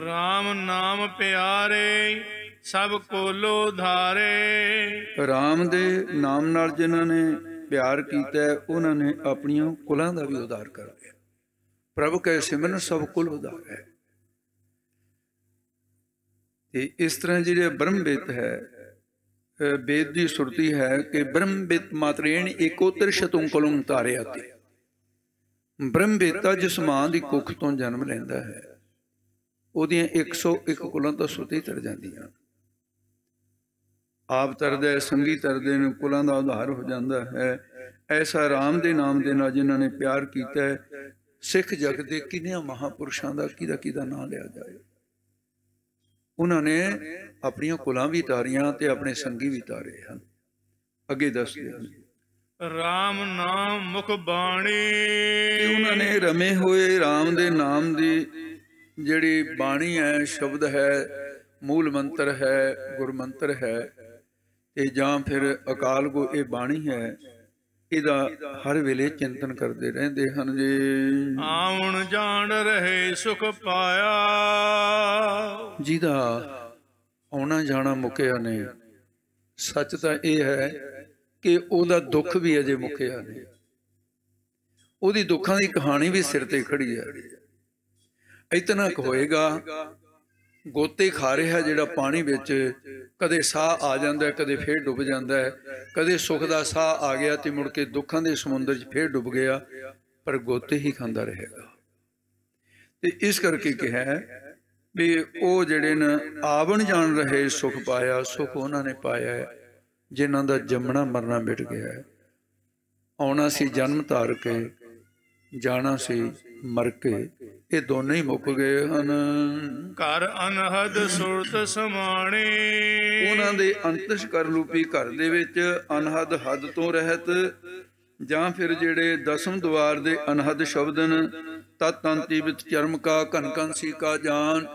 RAM ਨਾਮ ਪਿਆਰੇ ਸਭ ਕੋਲੋ ਧਾਰੇ RAM ਦੇ ਨਾਮ ਨਾਲ ਜਿਨ੍ਹਾਂ ਨੇ ਪਿਆਰ ਕੀਤਾ ਉਹਨਾਂ ਨੇ ਆਪਣੀਆਂ ਕੁਲਾਂ ਦਾ ਵੀ ਉਦਾਰ ਕਰ ਲਿਆ ਪ੍ਰਭ ਕੈ ਸਿਮਰਨ ਸਭ ਕੁਲ ਉਧਾਰ ਹੈ ਤੇ ਇਸ ਤਰ੍ਹਾਂ ਜਿਹੜੇ ਬ੍ਰਹਮ ਬ੍ਰਹਮਵੇਤ ਹੈ ਬੇਦ ਦੀ ਸੁਰਤੀ ਹੈ ਕਿ ਬ੍ਰਹਮ ਬ੍ਰਹਮਵੇਤ ਮਾਤਰੇਣ ਏਕੋਤਰ ਸ਼ਤੁੰ ਕੁਲੰ ਤਾਰਿਆ ਤੇ ਬ੍ਰਹਮਵੇਤਾ ਜਿਸ ਮਾਂ ਦੀ ਕੁੱਖ ਤੋਂ ਜਨਮ ਲੈਂਦਾ ਹੈ ਉਹਦੀਆਂ 101 ਕੁਲਾਂ ਤੋਂ ਸੁਤੀ ਤਰ ਜਾਂਦੀਆਂ ਆਪ ਤਰਦੇ ਸੰਗੀ ਤਰਦੇ ਨੂੰ ਕੁਲਾਂ ਦਾ ਉਧਾਰ ਹੋ ਜਾਂਦਾ ਹੈ ਐਸਾ ਰਾਮ ਦੇ ਨਾਮ ਦੇ ਨਾਲ ਜਿਨ੍ਹਾਂ ਨੇ ਪਿਆਰ ਕੀਤਾ ਹੈ ਸਿੱਖ ਜਗਤ ਦੇ ਕਿੰਨਿਆਂ ਮਹਾਪੁਰਸ਼ਾਂ ਦਾ ਕਿਹਦਾ ਕਿਹਦਾ ਨਾਮ ਲਿਆ ਜਾਏ ਉਹਨਾਂ ਨੇ ਆਪਣੀਆਂ ਕੁਲਾਂ ਵੀ ਤਾਰੀਆਂ ਤੇ ਆਪਣੇ ਸੰਗੀ ਵੀ ਤਾਰੇ ਹਨ ਅੱਗੇ ਦੱਸਦੇ ਹਾਂ ਰਾਮ ਨਾਮ ਮੁਖ ਬਾਣੀ ਉਹਨਾਂ ਨੇ ਰਮੇ ਹੋਏ RAM ਦੇ ਨਾਮ ਦੀ ਜਿਹੜੀ ਬਾਣੀ ਹੈ ਸ਼ਬਦ ਹੈ ਮੂਲ ਮੰਤਰ ਹੈ ਗੁਰ ਮੰਤਰ ਹੈ ਤੇ ਜਾਂ ਫਿਰ ਅਕਾਲ ਕੋ ਇਹ ਬਾਣੀ ਹੈ ਇਹਦਾ ਹਰ ਵੇਲੇ ਚਿੰਤਨ ਕਰਦੇ ਰਹਿੰਦੇ ਹਨ ਜੀ ਆਉਣ ਜਾਣ ਰਹੇ ਸੁਖ ਪਾਇਆ ਜਿਹਦਾ ਆਉਣਾ ਜਾਣਾ ਮੁਕਿਆ ਨਹੀਂ ਸੱਚ ਤਾਂ ਇਹ ਹੈ ਕਿ ਉਹਦਾ ਦੁੱਖ ਵੀ ਅਜੇ ਮੁੱਕਿਆ ਨਹੀਂ ਉਹਦੀ ਦੁੱਖਾਂ ਦੀ ਕਹਾਣੀ ਵੀ ਸਿਰ ਤੇ ਖੜੀ ਹੈ ਇਤਨਾ ਕੁ ਹੋਏਗਾ ਗੋਤੇ ਖਾ ਰਿਹਾ ਜਿਹੜਾ ਪਾਣੀ ਵਿੱਚ ਕਦੇ ਸਾਹ ਆ ਜਾਂਦਾ ਕਦੇ ਫੇਰ ਡੁੱਬ ਜਾਂਦਾ ਹੈ ਕਦੇ ਸੁੱਖ ਦਾ ਸਾਹ ਆ ਗਿਆ ਤੇ ਮੁੜ ਕੇ ਦੁੱਖਾਂ ਦੇ ਸਮੁੰਦਰ 'ਚ ਫੇਰ ਡੁੱਬ ਗਿਆ ਪਰ ਗੋਤੇ ਹੀ ਖਾਂਦਾ ਰਹੇਗਾ ਤੇ ਇਸ ਕਰਕੇ ਕਿਹਾ ਵੀ ਉਹ ਜਿਹੜੇ ਨ ਆਵਣ ਜਾਣ ਰਹੇ ਸੁਖ ਪਾਇਆ ਸੁਖ ਉਹਨਾਂ ਨੇ ਪਾਇਆ ਜਿਨ੍ਹਾਂ ਦਾ ਜੰਮਣਾ ਮਰਨਾ ਮਿਟ ਗਿਆ ਹੈ ਆਉਣਾ ਸੀ ਜਨਮ ਧਾਰ ਕੇ ਜਾਣਾ ਸੀ ਮਰ ਕੇ ਇਹ ਦੋਨੇ ਹੀ ਮੁੱਕ ਗਏ ਹਨ ਘਰ ਅਨਹਦ ਸੁਰਤ ਸਮਾਣੇ ਉਹਨਾਂ ਦੇ ਅੰਤਿਸ਼ ਕਰ ਰੂਪੀ ਘਰ ਦੇ ਵਿੱਚ ਅਨਹਦ ਹੱਦ ਤੋਂ ਰਹਿਤ ਜਾਂ ਫਿਰ ਜਿਹੜੇ ਦਸਮ ਦਵਾਰ ਦੇ ਅਨਹਦ ਸ਼ਬਦਨ ਤਤ ਅੰਤੀ ਵਿਤ ਚਰਮ ਕਾ ਕਨ ਕਨ ਸੀ ਕਾ ਜਾਨ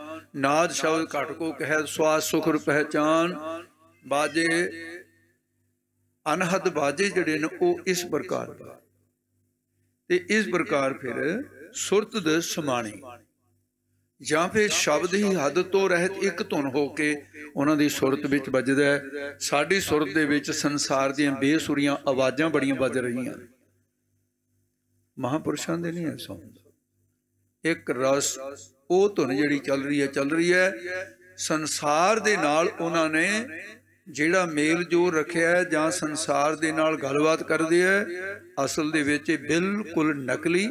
ਨਾਦ ਸ਼ਬਦ ਘਟ ਕੋ ਕਹਿ ਸਵਾਸ ਸੁਖ ਰ ਪਹਿਚਾਨ ਬਾਜੇ ਅਨਹਦ ਬਾਜੇ ਜਿਹੜੇ ਨੇ ਉਹ ਇਸ ਪ੍ਰਕਾਰ ਤੇ ਇਸ ਪ੍ਰਕਾਰ ਫਿਰ ਸੁਰਤ ਦੇ ਸਮਾਣੀ ਜਾਂ ਫਿਰ ਸ਼ਬਦ ਹੀ ਹੱਦ ਤੋਂ ਰਹਿਤ ਇੱਕ ਧੁਨ ਹੋ ਕੇ ਉਹਨਾਂ ਦੀ ਸੁਰਤ ਵਿੱਚ ਵੱਜਦਾ ਹੈ ਸਾਡੀ ਸੁਰਤ ਦੇ ਵਿੱਚ ਸੰਸਾਰ ਦੀਆਂ ਬੇਸੁਰੀਆਂ ਆਵਾਜ਼ਾਂ ਬੜੀਆਂ ਵੱਜ ਰਹੀਆਂ ਮਹਾਪੁਰਸ਼ਾਂ ਦੇ ਨਹੀਂ ਐਸਾ ਹੁੰਦਾ ਇੱਕ ਰਸ ਉਹ ਧੁਨ ਜਿਹੜੀ ਚੱਲ ਰਹੀ ਹੈ ਚੱਲ ਰਹੀ ਹੈ ਸੰਸਾਰ ਦੇ ਨਾਲ ਉਹਨਾਂ ਨੇ ਜਿਹੜਾ ਮੇਲ ਜੋ ਰੱਖਿਆ ਜਾਂ ਸੰਸਾਰ ਦੇ ਨਾਲ ਗੱਲਬਾਤ ਕਰਦੇ ਆ ਅਸਲ ਦੇ ਵਿੱਚ ਬਿਲਕੁਲ ਨਕਲੀ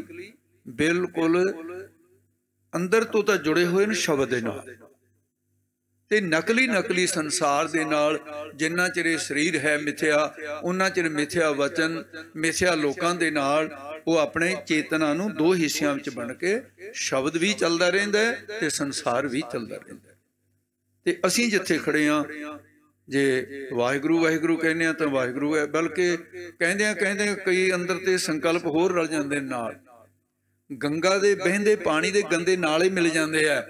ਬਿਲਕੁਲ ਅੰਦਰ ਤੋਂ ਤਾਂ ਜੁੜੇ ਹੋਏ ਨੇ ਸ਼ਬਦ ਦੇ ਨਾਲ ਤੇ ਨਕਲੀ ਨਕਲੀ ਸੰਸਾਰ ਦੇ ਨਾਲ ਜਿੰਨਾ ਚਿਰ ਇਹ ਸਰੀਰ ਹੈ ਮਿੱਥਿਆ ਉਹਨਾਂ ਚਿਰ ਮਿੱਥਿਆ ਵਚਨ ਮਿੱਥਿਆ ਲੋਕਾਂ ਦੇ ਨਾਲ ਉਹ ਆਪਣੇ ਚੇਤਨਾ ਨੂੰ ਦੋ ਹਿੱਸਿਆਂ ਵਿੱਚ ਵੰਡ ਕੇ ਸ਼ਬਦ ਵੀ ਚੱਲਦਾ ਰਹਿੰਦਾ ਤੇ ਸੰਸਾਰ ਵੀ ਚੱਲਦਾ ਰਹਿੰਦਾ ਤੇ ਅਸੀਂ ਜਿੱਥੇ ਖੜੇ ਆ ਜੇ ਵਾਹਿਗੁਰੂ ਵਾਹਿਗੁਰੂ ਕਹਿੰਦੇ ਆ ਤਾਂ ਵਾਹਿਗੁਰੂ ਹੈ ਬਲਕਿ ਕਹਿੰਦੇ ਆ ਕਹਿੰਦੇ ਕਈ ਅੰਦਰ ਤੇ ਸੰਕਲਪ ਹੋਰ ਰਲ ਜਾਂਦੇ ਨਾਲ ਗੰਗਾ ਦੇ ਵਹਿੰਦੇ ਪਾਣੀ ਦੇ ਗੰਦੇ ਨਾਲੇ ਮਿਲ ਜਾਂਦੇ ਆ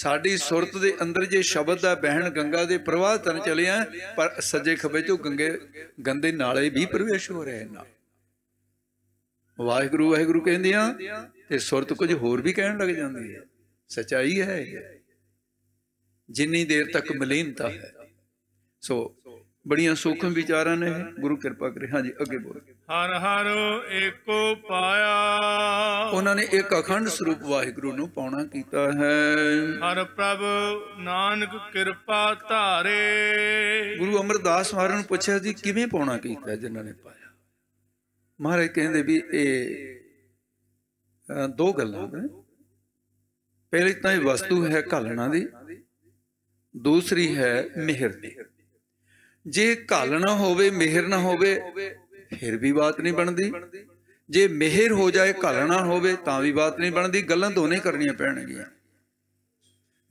ਸਾਡੀ ਸੁਰਤ ਦੇ ਅੰਦਰ ਜੇ ਸ਼ਬਦ ਦਾ ਬਹਿਣ ਗੰਗਾ ਦੇ ਪ੍ਰਵਾਹ ਤਨ ਚਲਿਆ ਪਰ ਸੱਜੇ ਖੱਬੇ ਤੋਂ ਗੰਗੇ ਗੰਦੇ ਨਾਲੇ ਵੀ ਪ੍ਰਵੇਸ਼ ਹੋ ਰਹੇ ਨਾਲ ਵਾਹਿਗੁਰੂ ਵਾਹਿਗੁਰੂ ਕਹਿੰਦੇ ਆ ਤੇ ਸੁਰਤ ਕੁਝ ਹੋਰ ਵੀ ਕਹਿਣ ਲੱਗ ਜਾਂਦੀ ਹੈ ਸਚਾਈ ਹੈ ਜਿੰਨੀ ਦੇਰ ਤੱਕ ਮਲੀਨਤਾ ਹੈ ਸੋ ਬੜੀਆਂ ਸੂਖਮ ਵਿਚਾਰਾਂ ਨੇ ਗੁਰੂ ਕਿਰਪਾ ਕਰੇ ਹਾਂਜੀ ਅੱਗੇ ਬੋਲ ਹਰ ਹਰ ਏਕੋ ਪਾਇਆ ਉਹਨਾਂ ਨੇ ਇੱਕ ਅਖੰਡ ਸਰੂਪ ਵਾਹਿਗੁਰੂ ਨੂੰ ਪਾਉਣਾ ਕੀਤਾ ਹੈ ਹਰ ਪ੍ਰਭ ਨਾਨਕ ਕਿਰਪਾ ਧਾਰੇ ਗੁਰੂ ਅਮਰਦਾਸ ਮਹਾਰਾਜ ਨੂੰ ਪੁੱਛਿਆ ਜੀ ਕਿਵੇਂ ਪਾਉਣਾ ਕੀਤਾ ਜਿਨ੍ਹਾਂ ਨੇ ਪਾਇਆ ਮਹਾਰਾਜ ਕਹਿੰਦੇ ਵੀ ਇਹ ਦੋ ਗੱਲਾਂ ਨੇ ਪਹਿਲੀ ਤਾਂ ਇਹ ਵਸਤੂ ਹੈ ਘਾਲਣਾ ਦੀ ਦੂਸਰੀ ਹੈ ਮਿਹਰ ਦੀ ਜੇ ਘਾਲ ਨਾ ਹੋਵੇ ਮਿਹਰ ਨਾ ਹੋਵੇ ਫਿਰ ਵੀ ਬਾਤ ਨਹੀਂ ਬਣਦੀ ਜੇ ਮਿਹਰ ਹੋ ਜਾਏ ਘਾਲ ਨਾ ਹੋਵੇ ਤਾਂ ਵੀ ਬਾਤ ਨਹੀਂ ਬਣਦੀ ਗੱਲਾਂ ਦੋਨੇ ਕਰਨੀਆਂ ਪੈਣਗੀਆਂ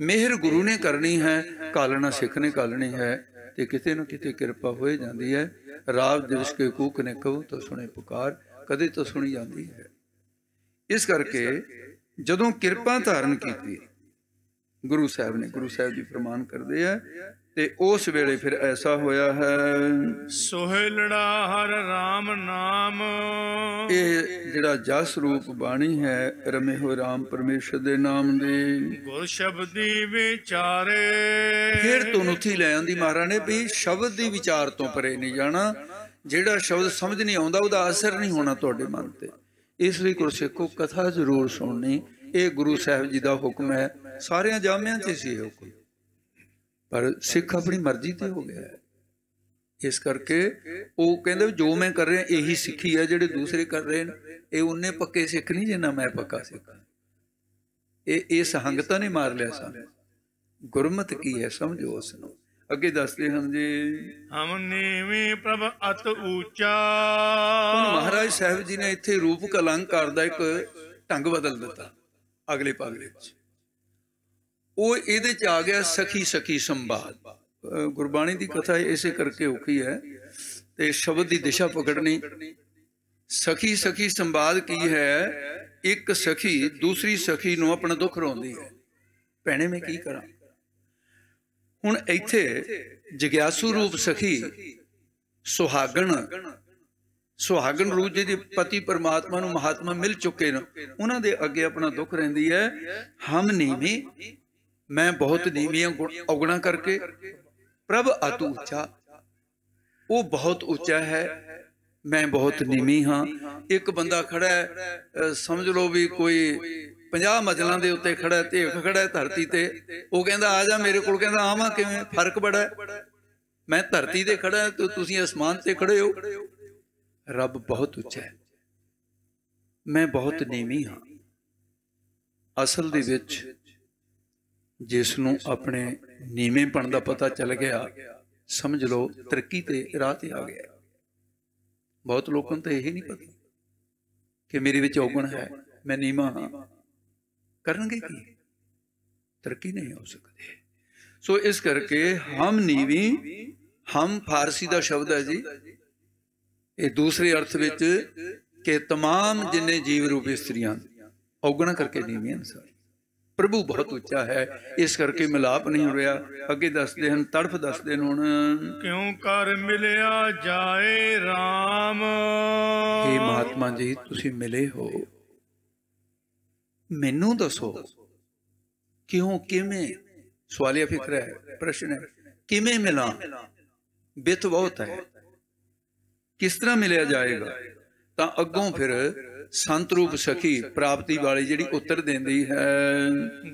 ਮਿਹਰ ਗੁਰੂ ਨੇ ਕਰਨੀ ਹੈ ਨਾ ਸਿੱਖ ਨੇ ਕਰਨੀ ਹੈ ਤੇ ਕਿਤੇ ਨਾ ਕਿਤੇ ਕਿਰਪਾ ਹੋਏ ਜਾਂਦੀ ਹੈ ਰਾਵ ਦਿਵਸ ਕੇ ਕੂਕ ਨੇ ਕਹੂ ਤਾਂ ਸੁਣੇ ਪੁਕਾਰ ਕਦੇ ਤਾਂ ਸੁਣੀ ਜਾਂਦੀ ਹੈ ਇਸ ਕਰਕੇ ਜਦੋਂ ਕਿਰਪਾ ਧਾਰਨ ਕੀਤੀ ਗੁਰੂ ਸਾਹਿਬ ਨੇ ਗੁਰੂ ਸਾਹਿਬ ਜੀ ਫਰਮਾਨ ਕਰਦੇ ਆ ਤੇ ਉਸ ਵੇਲੇ ਫਿਰ ਐਸਾ ਹੋਇਆ ਹੈ ਸੋਹਿਲੜਾ ਹਰ RAM ਨਾਮ ਇਹ ਜਿਹੜਾ ਜਸ ਰੂਪ ਬਾਣੀ ਹੈ ਰਮੇ ਹੋ RAM ਪਰਮੇਸ਼ਰ ਦੇ ਨਾਮ ਦੇ ਗੁਰ ਸ਼ਬਦੀ ਵਿਚਾਰੇ ਫਿਰ ਤੂੰ ਉੱਥੇ ਲੈ ਆਂਦੀ ਮਹਾਰਾਜ ਨੇ ਵੀ ਸ਼ਬਦ ਦੀ ਵਿਚਾਰ ਤੋਂ ਪਰੇ ਨਹੀਂ ਜਾਣਾ ਜਿਹੜਾ ਸ਼ਬਦ ਸਮਝ ਨਹੀਂ ਆਉਂਦਾ ਉਹਦਾ ਅਸਰ ਨਹੀਂ ਹੋਣਾ ਤੁਹਾਡੇ ਮਨ ਤੇ ਇਸ ਲਈ ਸਿੱਖੋ ਕਥਾ ਜ਼ਰੂਰ ਸੁਣਨੀ ਇਹ ਗੁਰੂ ਸਾਹਿਬ ਜੀ ਦਾ ਹੁਕਮ ਹੈ ਸਾਰਿਆਂ ਜਾਮਿਆਂ 'ਚ ਸੀ ਇਹ ਹੁਕਮ ਪਰ ਸਿੱਖ ਆਪਣੀ ਮਰਜ਼ੀ ਤੇ ਹੋ ਗਿਆ ਇਸ ਕਰਕੇ ਉਹ ਕਹਿੰਦੇ ਜੋ ਮੈਂ ਕਰ ਰਿਹਾ ਇਹੀ ਸਿੱਖੀ ਹੈ ਜਿਹੜੇ ਦੂਸਰੇ ਕਰ ਰਹੇ ਨੇ ਇਹ ਉਹਨੇ ਪੱਕੇ ਸਿੱਖ ਨਹੀਂ ਜਿੰਨਾ ਮੈਂ ਪੱਕਾ ਸਿੱਖ ਇਹ ਇਹ ਸੰਗਤਾਂ ਨੇ ਮਾਰ ਲਿਆ ਸਾਨੂੰ ਗੁਰਮਤ ਕੀ ਹੈ ਸਮਝੋ ਉਸ ਨੂੰ ਅੱਗੇ ਦੱਸਦੇ ਹਨ ਜੀ ਹਮ ਨੀਵੇਂ ਪ੍ਰਭ ਅਤ ਉੱਚਾ ਮਹਾਰਾਜ ਸਾਹਿਬ ਜੀ ਨੇ ਇੱਥੇ ਰੂਪ ਕਲੰਕਾਰ ਦਾ ਇੱਕ ਢੰਗ ਬਦਲ ਦਿੱਤਾ ਅਗਲੇ ਪਾਗਲੇ ਵਿੱਚ ਉਹ ਇਹਦੇ ਚ ਆ ਗਿਆ ਸਖੀ ਸਖੀ ਸੰਵਾਦ ਗੁਰਬਾਣੀ ਦੀ ਕਥਾ ਇਸੇ ਕਰਕੇ ਔਖੀ ਹੈ ਤੇ ਸ਼ਬਦ ਦੀ ਦਿਸ਼ਾ ਪਕੜਨੀ ਸਖੀ ਸਖੀ ਸੰਵਾਦ ਕੀ ਹੈ ਇੱਕ ਸਖੀ ਦੂਸਰੀ ਸਖੀ ਨੂੰ ਆਪਣਾ ਦੁੱਖ ਰੋਂਦੀ ਹੈ ਭੈਣੇ ਮੈਂ ਕੀ ਕਰਾਂ ਹੁਣ ਇੱਥੇ ਜਗਿਆਸੂ ਰੂਪ ਸਖੀ ਸੁਹਾਗਣ ਸੁਹਾਗਣ ਰੂਪ ਜਿਹਦੇ ਪਤੀ ਪਰਮਾਤਮਾ ਨੂੰ ਮਹਾਤਮਾ ਮਿਲ ਚੁੱਕੇ ਨੇ ਉਹਨਾਂ ਦੇ ਅੱਗੇ ਆਪਣਾ ਦੁੱਖ ਰਹਿੰਦੀ ਹੈ ਹਮ ਵੀ ਮੈਂ ਬਹੁਤ ਨੀਵੀਆਂ ਔਗਣਾ ਕਰਕੇ ਪ੍ਰਭ ਅਤੁ ਉੱਚਾ ਉਹ ਬਹੁਤ ਉੱਚਾ ਹੈ ਮੈਂ ਬਹੁਤ ਨੀਵੀਂ ਹਾਂ ਇੱਕ ਬੰਦਾ ਖੜਾ ਹੈ ਸਮਝ ਲਓ ਵੀ ਕੋਈ 50 ਮਜਲਾਂ ਦੇ ਉੱਤੇ ਖੜਾ ਤੇ ਖੜਾ ਹੈ ਧਰਤੀ ਤੇ ਉਹ ਕਹਿੰਦਾ ਆ ਜਾ ਮੇਰੇ ਕੋਲ ਕਹਿੰਦਾ ਆਵਾਂ ਕਿਵੇਂ ਫਰਕ ਬੜਾ ਹੈ ਮੈਂ ਧਰਤੀ ਤੇ ਖੜਾ ਤੇ ਤੁਸੀਂ ਅਸਮਾਨ ਤੇ ਖੜੇ ਹੋ ਰੱਬ ਬਹੁਤ ਉੱਚਾ ਹੈ ਮੈਂ ਬਹੁਤ ਨੀਵੀਂ ਹਾਂ ਅਸਲ ਦੇ ਵਿੱਚ ਜਿਸ ਨੂੰ ਆਪਣੇ ਨੀਵੇਂਪਣ ਦਾ ਪਤਾ ਚੱਲ ਗਿਆ ਸਮਝ ਲਓ ਤਰੱਕੀ ਤੇ ਰਾਹ ਤੇ ਆ ਗਿਆ ਬਹੁਤ ਲੋਕਾਂ ਨੂੰ ਤਾਂ ਇਹ ਨਹੀਂ ਪਤਾ ਕਿ ਮੇਰੇ ਵਿੱਚ ਔਗਣ ਹੈ ਮੈਂ ਨੀਵਾਂ ਹਾਂ ਕਰਨਗੇ ਕੀ ਤਰੱਕੀ ਨਹੀਂ ਹੋ ਸਕਦੀ ਸੋ ਇਸ ਕਰਕੇ ਹਮ ਨੀਵੀ ਹਮ ਫਾਰਸੀ ਦਾ ਸ਼ਬਦ ਹੈ ਜੀ ਇਹ ਦੂਸਰੇ ਅਰਥ ਵਿੱਚ ਕਿ तमाम ਜਿੰਨੇ ਜੀਵ ਰੂਪ ਇਸਤਰੀਆਂ ਔਗਣਾ ਕਰਕੇ ਨੀਵੀਆਂ ਸਾਰੇ ਪ੍ਰਭੂ ਬਹੁਤ ਉੱਚਾ ਹੈ ਇਸ ਕਰਕੇ ਮਿਲਾਪ ਨਹੀਂ ਹੋ ਰਿਹਾ ਅੱਗੇ ਦੱਸਦੇ ਹਨ ਤੜਫ ਦੱਸਦੇ ਨੇ ਹੁਣ ਕਿਉਂ ਕਰ ਮਿਲਿਆ ਜਾਏ RAM ਇਹ ਮਹਾਤਮਾ ਜੀ ਤੁਸੀਂ ਮਿਲੇ ਹੋ ਮੈਨੂੰ ਦੱਸੋ ਕਿਉਂ ਕਿਵੇਂ ਸਵਾਲੀਆ ਫਿਕਰ ਹੈ ਪ੍ਰਸ਼ਨ ਹੈ ਕਿਵੇਂ ਮਿਲਾਂ ਬਿਤ ਬਹੁਤ ਹੈ ਕਿਸ ਤਰ੍ਹਾਂ ਮਿਲਿਆ ਜਾਏਗਾ ਤਾਂ ਅੱਗੋਂ ਫਿਰ ਸੰਤ ਰੂਪ ਸਖੀ ਪ੍ਰਾਪਤੀ ਵਾਲੀ ਜਿਹੜੀ ਉੱਤਰ ਦਿੰਦੀ ਹੈ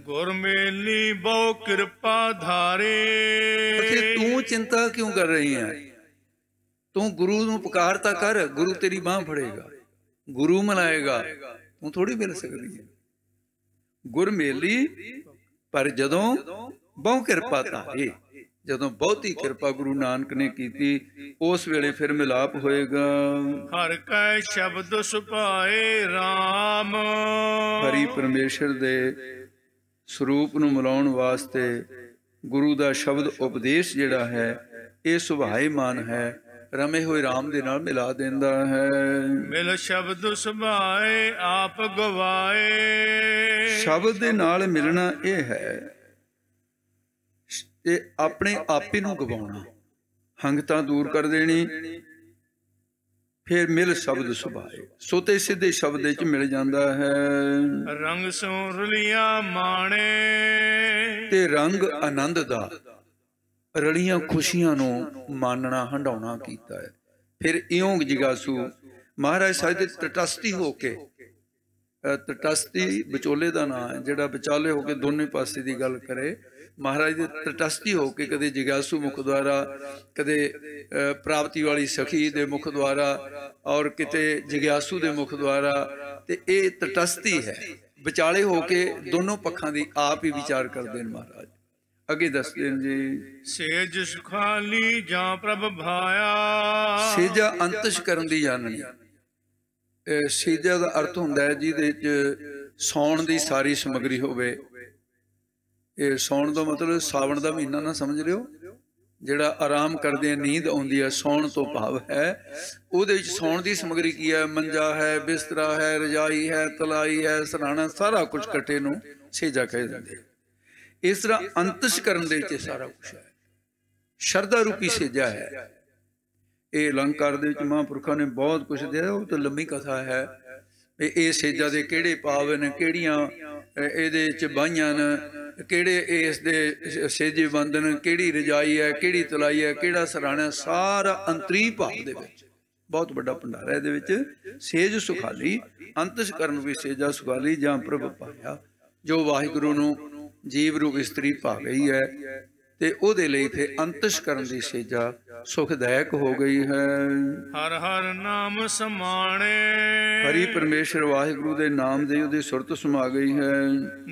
ਗੁਰ ਮੇਲੀ ਬਹੁ ਕਿਰਪਾ ਧਾਰੇ ਅਖੇ ਤੂੰ ਚਿੰਤਾ ਕਿਉਂ ਕਰ ਰਹੀ ਹੈ ਤੂੰ ਗੁਰੂ ਨੂੰ ਪੁਕਾਰ ਤਾਂ ਕਰ ਗੁਰੂ ਤੇਰੀ ਬਾਹ ਫੜੇਗਾ ਗੁਰੂ ਮਲਾਏਗਾ ਤੂੰ ਥੋੜੀ ਮਿਲ ਸਕਦੀ ਹੈ ਗੁਰ ਮੇਲੀ ਪਰ ਜਦੋਂ ਬਹੁ ਕਿਰਪਾ ਧਾਰੇ ਜਦੋਂ ਬਹੁਤੀ ਕਿਰਪਾ ਗੁਰੂ ਨਾਨਕ ਨੇ ਕੀਤੀ ਉਸ ਵੇਲੇ ਫਿਰ ਮਿਲਾਪ ਹੋਏਗਾ ਹਰ ਕੈ ਸ਼ਬਦ ਸੁਪਾਏ RAM ਹਰੀ ਪਰਮੇਸ਼ਰ ਦੇ ਸਰੂਪ ਨੂੰ ਮਿਲਾਉਣ ਵਾਸਤੇ ਗੁਰੂ ਦਾ ਸ਼ਬਦ ਉਪਦੇਸ਼ ਜਿਹੜਾ ਹੈ ਇਹ ਮਾਨ ਹੈ ਰਮੇ ਹੋਏ RAM ਦੇ ਨਾਲ ਮਿਲਾ ਦਿੰਦਾ ਹੈ ਮਿਲ ਸ਼ਬਦ ਸੁਭਾਏ ਆਪ ਗਵਾਏ ਸ਼ਬਦ ਦੇ ਨਾਲ ਮਿਲਣਾ ਇਹ ਹੈ ਤੇ ਆਪਣੇ ਆਪੇ ਨੂੰ ਗਵਾਉਣਾ ਹੰਗਤਾ ਦੂਰ ਕਰ ਦੇਣੀ ਫਿਰ ਮਿਲ ਸ਼ਬਦ ਸੁਭਾਏ ਸੋਤੇ ਸਿੱਧੇ ਸ਼ਬਦ ਵਿੱਚ ਮਿਲ ਜਾਂਦਾ ਹੈ ਰੰਗ ਸੋ ਰਲੀਆਂ ਮਾਣੇ ਤੇ ਰੰਗ ਆਨੰਦ ਦਾ ਰਲੀਆਂ ਖੁਸ਼ੀਆਂ ਨੂੰ ਮਾਨਣਾ ਹੰਡਾਉਣਾ ਕੀਤਾ ਹੈ ਫਿਰ ਇਉਂ ਜਿਗਾਸੂ ਮਹਾਰਾਜ ਸਾਹਿਬ ਦੇ ਤਟਸਤੀ ਹੋ ਕੇ ਤਟਸਤੀ ਵਿਚੋਲੇ ਦਾ ਨਾਮ ਹੈ ਜਿਹੜਾ ਵਿਚਾਲੇ ਹੋ ਕੇ ਦੋਨੇ ਪਾਸੇ ਦੀ ਗੱਲ ਕਰੇ ਮਹਾਰਾਜ ਦੇ ਤਟਸਥੀ ਹੋ ਕੇ ਕਦੇ ਜਗਾਸੂ ਮੁਖ ਦੁਆਰਾ ਕਦੇ ਪ੍ਰਾਪਤੀ ਵਾਲੀ ਸਖੀ ਦੇ ਮੁਖ ਦੁਆਰਾ ਔਰ ਕਿਤੇ ਜਿਗਿਆਸੂ ਦੇ ਮੁਖ ਦੁਆਰਾ ਤੇ ਇਹ ਤਟਸਥੀ ਹੈ ਵਿਚਾਲੇ ਹੋ ਕੇ ਦੋਨੋਂ ਪੱਖਾਂ ਦੀ ਆਪ ਹੀ ਵਿਚਾਰ ਕਰਦੇ ਨੇ ਮਹਾਰਾਜ ਅੱਗੇ ਦੱਸਦੇ ਨੇ ਜੀ ਸੇਜ ਸੁਖਾਲੀ ਜਾਂ ਪ੍ਰਭ ਭਾਇਆ ਸੇਜ ਅੰਤਿਸ਼ ਕਰਨ ਦੀ ਜਾਣਨੀ ਸੇਜ ਦਾ ਅਰਥ ਹੁੰਦਾ ਹੈ ਜਿਹਦੇ ਵਿੱਚ ਸੌਣ ਦੀ ਸਾਰੀ ਸਮਗਰੀ ਹੋਵੇ ਇਹ ਸੌਣ ਦਾ ਮਤਲਬ ਸਾਵਣ ਦਾ ਮਹੀਨਾ ਨਾ ਸਮਝ ਲਿਓ ਜਿਹੜਾ ਆਰਾਮ ਕਰਦੇ ਆ ਨੀਂਦ ਆਉਂਦੀ ਆ ਸੌਣ ਤੋਂ ਭਾਵ ਹੈ ਉਹਦੇ ਵਿੱਚ ਸੌਣ ਦੀ ਸਮਗਰੀ ਕੀ ਹੈ ਮੰਜਾ ਹੈ ਬਿਸਤਰਾ ਹੈ ਰਜਾਈ ਹੈ ਤਲਾਈ ਹੈ ਸਰਾਣਾ ਸਾਰਾ ਕੁਝ ਕੱਟੇ ਨੂੰ ਸੇਜਾ ਕਹਿ ਦਿੰਦੇ ਇਸ ਤਰ੍ਹਾਂ ਅੰਤਿਸ਼ ਕਰਨ ਦੇ ਵਿੱਚ ਸਾਰਾ ਕੁਝ ਹੈ ਸ਼ਰਧਾ ਰੂਪੀ ਸੇਜਾ ਹੈ ਇਹ ਅਲੰਕਾਰ ਦੇ ਵਿੱਚ ਮਹਾਂਪੁਰਖਾਂ ਨੇ ਬਹੁਤ ਕੁਝ ਦਿਆ ਉਹ ਤਾਂ ਲੰਮੀ ਕਥਾ ਹੈ ਇਹ ਸੇਜਾ ਦੇ ਕਿਹੜੇ ਨੇ ਕਿਹੜੀਆਂ ਇਹਦੇ ਵਿੱਚ ਬਾਈਆਂ ਨੇ ਕਿਹੜੇ ਇਸ ਦੇ ਸੇਜੇ ਬੰਦਨ ਕਿਹੜੀ ਰਜਾਈ ਹੈ ਕਿਹੜੀ ਤਲਾਈ ਹੈ ਕਿਹੜਾ ਸਰਾਣਾ ਸਾਰਾ ਅੰਤਰੀ ਭਾਗ ਦੇ ਵਿੱਚ ਬਹੁਤ ਵੱਡਾ ਭੰਡਾਰਾ ਇਹਦੇ ਵਿੱਚ ਸੇਜ ਸੁਖਾਲੀ ਅੰਤਿਸ਼ ਕਰਨ ਵੀ ਸੇਜਾ ਸੁਖਾਲੀ ਜਾਂ ਪ੍ਰਭ ਪਾਇਆ ਜੋ ਵਾਹਿਗੁਰੂ ਨੂੰ ਜੀਵ ਰੂਪ ਇਸਤਰੀ ਪਾ ਗਈ ਹੈ ਤੇ ਉਹਦੇ ਲਈ ਤੇ ਅੰਤਿਸ਼ ਕਰਨ ਦੀ ਸੇਜਾ ਸੁਖਦਾਇਕ ਹੋ ਗਈ ਹੈ ਹਰ ਹਰ ਨਾਮ ਸਮਾਣੇ ਹਰੀ ਪਰਮੇਸ਼ਰ ਵਾਹਿਗੁਰੂ ਦੇ ਨਾਮ ਦੇ ਉਹਦੀ ਸੁਰਤ ਸਮਾ ਗਈ ਹੈ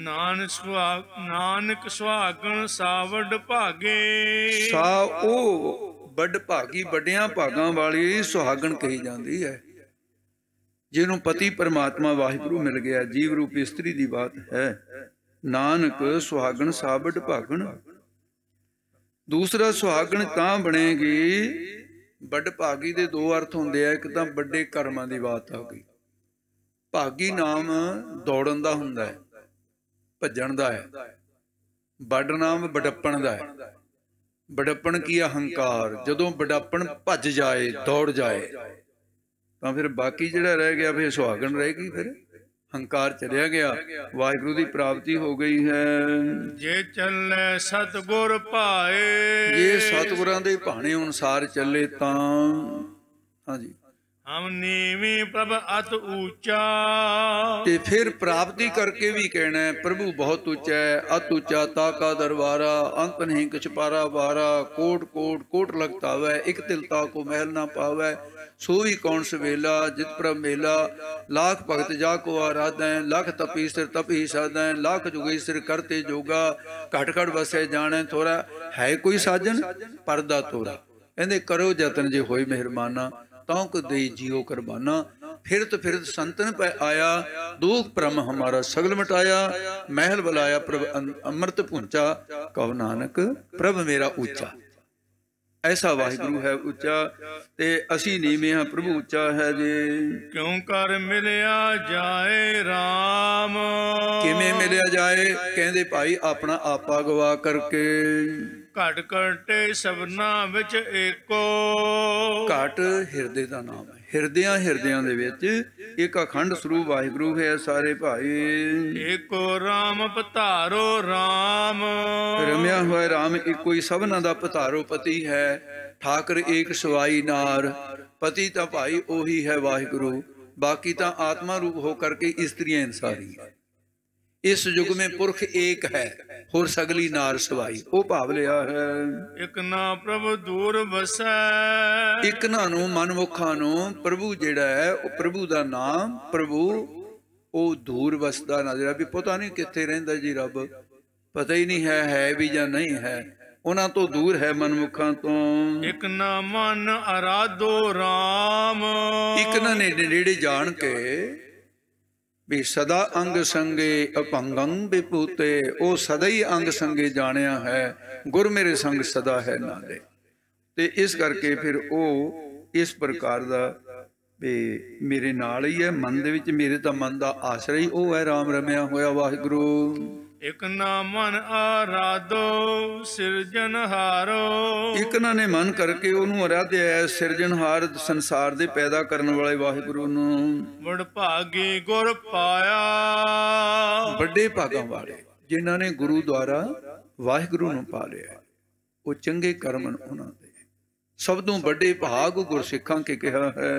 ਨਾਨਕ ਸੁਹਾਗ ਨਾਨਕ ਸੁਹਾਗਣ ਸਾਵਡ ਭਾਗੇ ਸਾ ਉਹ ਵੱਡ ਭਾਗੀ ਵੱਡਿਆਂ ਭਾਗਾਂ ਵਾਲੀ ਸੁਹਾਗਣ ਕਹੀ ਜਾਂਦੀ ਹੈ ਜਿਹਨੂੰ ਪਤੀ ਪਰਮਾਤਮਾ ਵਾਹਿਗੁਰੂ ਮਿਲ ਗਿਆ ਜੀਵ ਰੂਪ ਇਸਤਰੀ ਦੀ ਬਾਤ ਹੈ ਨਾਨਕ ਸੁਹਾਗਣ ਸਾਵਡ ਭਾਗਣ ਦੂਸਰਾ ਸੁਹਾਗਣ ਤਾਂ ਬਣੇਗੀ ਵੱਡ ਭਾਗੀ ਦੇ ਦੋ ਅਰਥ ਹੁੰਦੇ ਆ ਇੱਕ ਤਾਂ ਵੱਡੇ ਕਰਮਾਂ ਦੀ ਬਾਤ ਆ ਗਈ ਭਾਗੀ ਨਾਮ ਦੌੜਨ ਦਾ ਹੁੰਦਾ ਹੈ ਭੱਜਣ ਦਾ ਹੈ ਵੱਡ ਨਾਮ ਵਡੱਪਣ ਦਾ ਹੈ ਵਡੱਪਣ ਕੀ ਅਹੰਕਾਰ ਜਦੋਂ ਵਡੱਪਣ ਭੱਜ ਜਾਏ ਦੌੜ ਜਾਏ ਤਾਂ ਫਿਰ ਬਾਕੀ ਜਿਹੜਾ ਰਹਿ ਗਿਆ ਫਿਰ ਸੁਹਾਗਣ ਰਹੇਗੀ ਫਿਰ ਹੰਕਾਰ ਚਲਿਆ ਗਿਆ ਵਾਹਿਗੁਰੂ ਦੀ ਪ੍ਰਾਪਤੀ ਹੋ ਗਈ ਹੈ ਜੇ ਚੱਲੇ ਸਤਗੁਰ ਪਾਏ ਜੇ ਸਤਗੁਰਾਂ ਦੇ ਭਾਣੇ ਅਨੁਸਾਰ ਚੱਲੇ ਤਾਂ ਹਾਂਜੀ ਹਮ ਨੀਵੀਂ ਪ੍ਰਭ ਅਤ ਉੱਚਾ ਤੇ ਫਿਰ ਪ੍ਰਾਪਤੀ ਕਰਕੇ ਵੀ ਕਹਿਣਾ ਹੈ ਪ੍ਰਭੂ ਬਹੁਤ ਉੱਚਾ ਹੈ ਅਤ ਉੱਚਾ ਤਾ ਕਾ ਦਰਬਾਰਾ ਅੰਤ ਨਹੀਂ ਕਿਛ ਪਾਰਾ ਵਾਰਾ ਕੋਟ ਕੋਟ ਕੋਟ ਹੋਇ ਇੱਕ ਤਿਲ ਕੋ ਮਹਿਲ ਨਾ ਪਾਵੇ ਸੂਈ ਕੌਣ ਸਵੇਲਾ ਜਿਤ ਪ੍ਰਭ ਮੇਲਾ ਲੱਖ ਭਗਤ ਜਾ ਕੋ ਆਰਾਧੈ ਲੱਖ ਤਪੀ ਸਿਰ ਤਪੀ ਸਾਧੈ ਲੱਖ ਜੁਗੀ ਸਿਰ ਕਰਤੇ ਜੋਗਾ ਘਟ ਘਟ ਵਸੇ ਜਾਣੈ ਥੋਰਾ ਹੈ ਕੋਈ ਸਾਜਨ ਪਰਦਾ ਤੋਰਾ ਕਹਿੰਦੇ ਕਰੋ ਯਤਨ ਜੇ ਹੋਈ ਮਿਹਰਮਾਨਾ ਤਾਂ ਕੋ ਦੇ ਜੀਉ ਕੁਰਬਾਨਾ ਫਿਰਤ ਫਿਰਤ ਸੰਤਨ ਪੈ ਆਇਆ ਦੂਖ ਪ੍ਰਮ ਹਮਾਰਾ ਸਗਲ ਮਟਾਇਆ ਮਹਿਲ ਬੁਲਾਇਆ ਪ੍ਰਭ ਅੰਮ੍ਰਿਤ ਪੁੰਚਾ ਕਉ ਨਾਨਕ ਪ੍ਰਭ ਮੇਰਾ ਉੱਚਾ ਐਸਾ ਵਾਹਿਗੁਰੂ ਹੈ ਉੱਚਾ ਤੇ ਅਸੀਂ ਨੀਵੇਂ ਹਾਂ ਪ੍ਰਭੂ ਉੱਚਾ ਹੈ ਜੀ ਕਿਉਂ ਕਰ ਮਿਲਿਆ ਜਾਏ RAM ਕਿਵੇਂ ਮਿਲਿਆ ਜਾਏ ਕਹਿੰਦੇ ਭਾਈ ਆਪਣਾ ਆਪਾ ਗਵਾ ਕਰਕੇ ਘਟ ਘਟੇ ਸਭਨਾ ਵਿੱਚ ਏਕੋ ਘਟ ਹਿਰਦੇ ਦਾ ਨਾਮ ਹੈ ਹਿਰਦਿਆਂ ਹਿਰਦਿਆਂ ਦੇ ਵਿੱਚ ਇੱਕ ਅਖੰਡ ਸਰੂਪ ਵਾਹਿਗੁਰੂ ਹੈ ਸਾਰੇ ਭਾਈ ਏਕੋ ਰਾਮ ਪਤਾਰੋ ਰਾਮ ਰਮਿਆ ਹੋਇਆ ਰਾਮ ਇੱਕੋ ਹੀ ਸਭਨਾਂ ਦਾ ਪਤਾਰੋ ਪਤੀ ਹੈ ਠਾਕਰ ਏਕ ਸਵਾਈ ਨਾਰ ਪਤੀ ਤਾਂ ਭਾਈ ਉਹੀ ਹੈ ਵਾਹਿਗੁਰੂ ਬਾਕੀ ਤਾਂ ਆਤਮਾ ਰੂਪ ਹੋ ਕਰਕੇ ਇਸਤਰੀਆਂ ਇਨਸਾਰੀਆਂ ਇਸ ਯੁਗ ਮੇ ਪੁਰਖ ਏਕ ਹੈ ਹੋਰ ਸਗਲੀ ਨਾਰ ਸਵਾਈ ਉਹ ਭਾਵ ਲਿਆ ਹੈ ਇਕ ਨਾ ਪ੍ਰਭ ਦੂਰ ਵਸੈ ਇਕ ਨਾ ਨੂੰ ਮਨਮੁਖਾਂ ਨੂੰ ਪ੍ਰਭੂ ਜਿਹੜਾ ਹੈ ਉਹ ਪ੍ਰਭੂ ਦਾ ਨਾਮ ਪ੍ਰਭੂ ਉਹ ਦੂਰ ਵਸਦਾ ਨਜ਼ਰ ਵੀ ਪਤਾ ਨਹੀਂ ਕਿੱਥੇ ਰਹਿੰਦਾ ਜੀ ਰੱਬ ਪਤਾ ਹੀ ਨਹੀਂ ਹੈ ਹੈ ਵੀ ਜਾਂ ਨਹੀਂ ਹੈ ਉਹਨਾਂ ਤੋਂ ਦੂਰ ਹੈ ਮਨਮੁਖਾਂ ਤੋਂ ਇਕ ਨਾ ਮਨ ਅਰਾਧੋ RAM ਇਕ ਨਾ ਨੇੜੇ ਜਾਣ ਕੇ ਵੀ ਸਦਾ ਅੰਗ ਸੰਗੇ ਅਪੰਗੰ ਬਿਪੂਤੇ ਉਹ ਸਦਾ ਹੀ ਅੰਗ ਸੰਗੇ ਜਾਣਿਆ ਹੈ ਗੁਰ ਮੇਰੇ ਸੰਗ ਸਦਾ ਹੈ ਦੇ ਤੇ ਇਸ ਕਰਕੇ ਫਿਰ ਉਹ ਇਸ ਪ੍ਰਕਾਰ ਦਾ ਵੀ ਮੇਰੇ ਨਾਲ ਹੀ ਹੈ ਮਨ ਦੇ ਵਿੱਚ ਮੇਰੇ ਤਾਂ ਮਨ ਦਾ ਆਸਰਾ ਹੀ ਉਹ ਹੈ RAM ਰਮਿਆ ਹੋਇਆ ਵਾਹਿਗੁਰੂ ਇਕ ਨਾ ਮਨ ਆਰਾਧੋ ਹਾਰੋ ਇਕ ਨਾ ਨੇ ਮਨ ਕਰਕੇ ਉਹਨੂੰ ਅਰਾਧਿਆ ਹੈ ਹਾਰ ਸੰਸਾਰ ਦੇ ਪੈਦਾ ਕਰਨ ਵਾਲੇ ਵਾਹਿਗੁਰੂ ਨੂੰ ਵਡ ਭਾਗੇ ਗੁਰ ਪਾਇਆ ਵੱਡੇ ਭਾਗਾਂ ਵਾਲੇ ਜਿਨ੍ਹਾਂ ਨੇ ਗੁਰੂ ਦੁਆਰਾ ਵਾਹਿਗੁਰੂ ਨੂੰ ਪਾ ਲਿਆ ਉਹ ਚੰਗੇ ਕਰਮ ਉਹਨਾਂ ਦੇ ਸਭ ਤੋਂ ਵੱਡੇ ਭਾਗ ਗੁਰਸਿੱਖਾਂ ਕੇ ਕਿਹਾ ਹੈ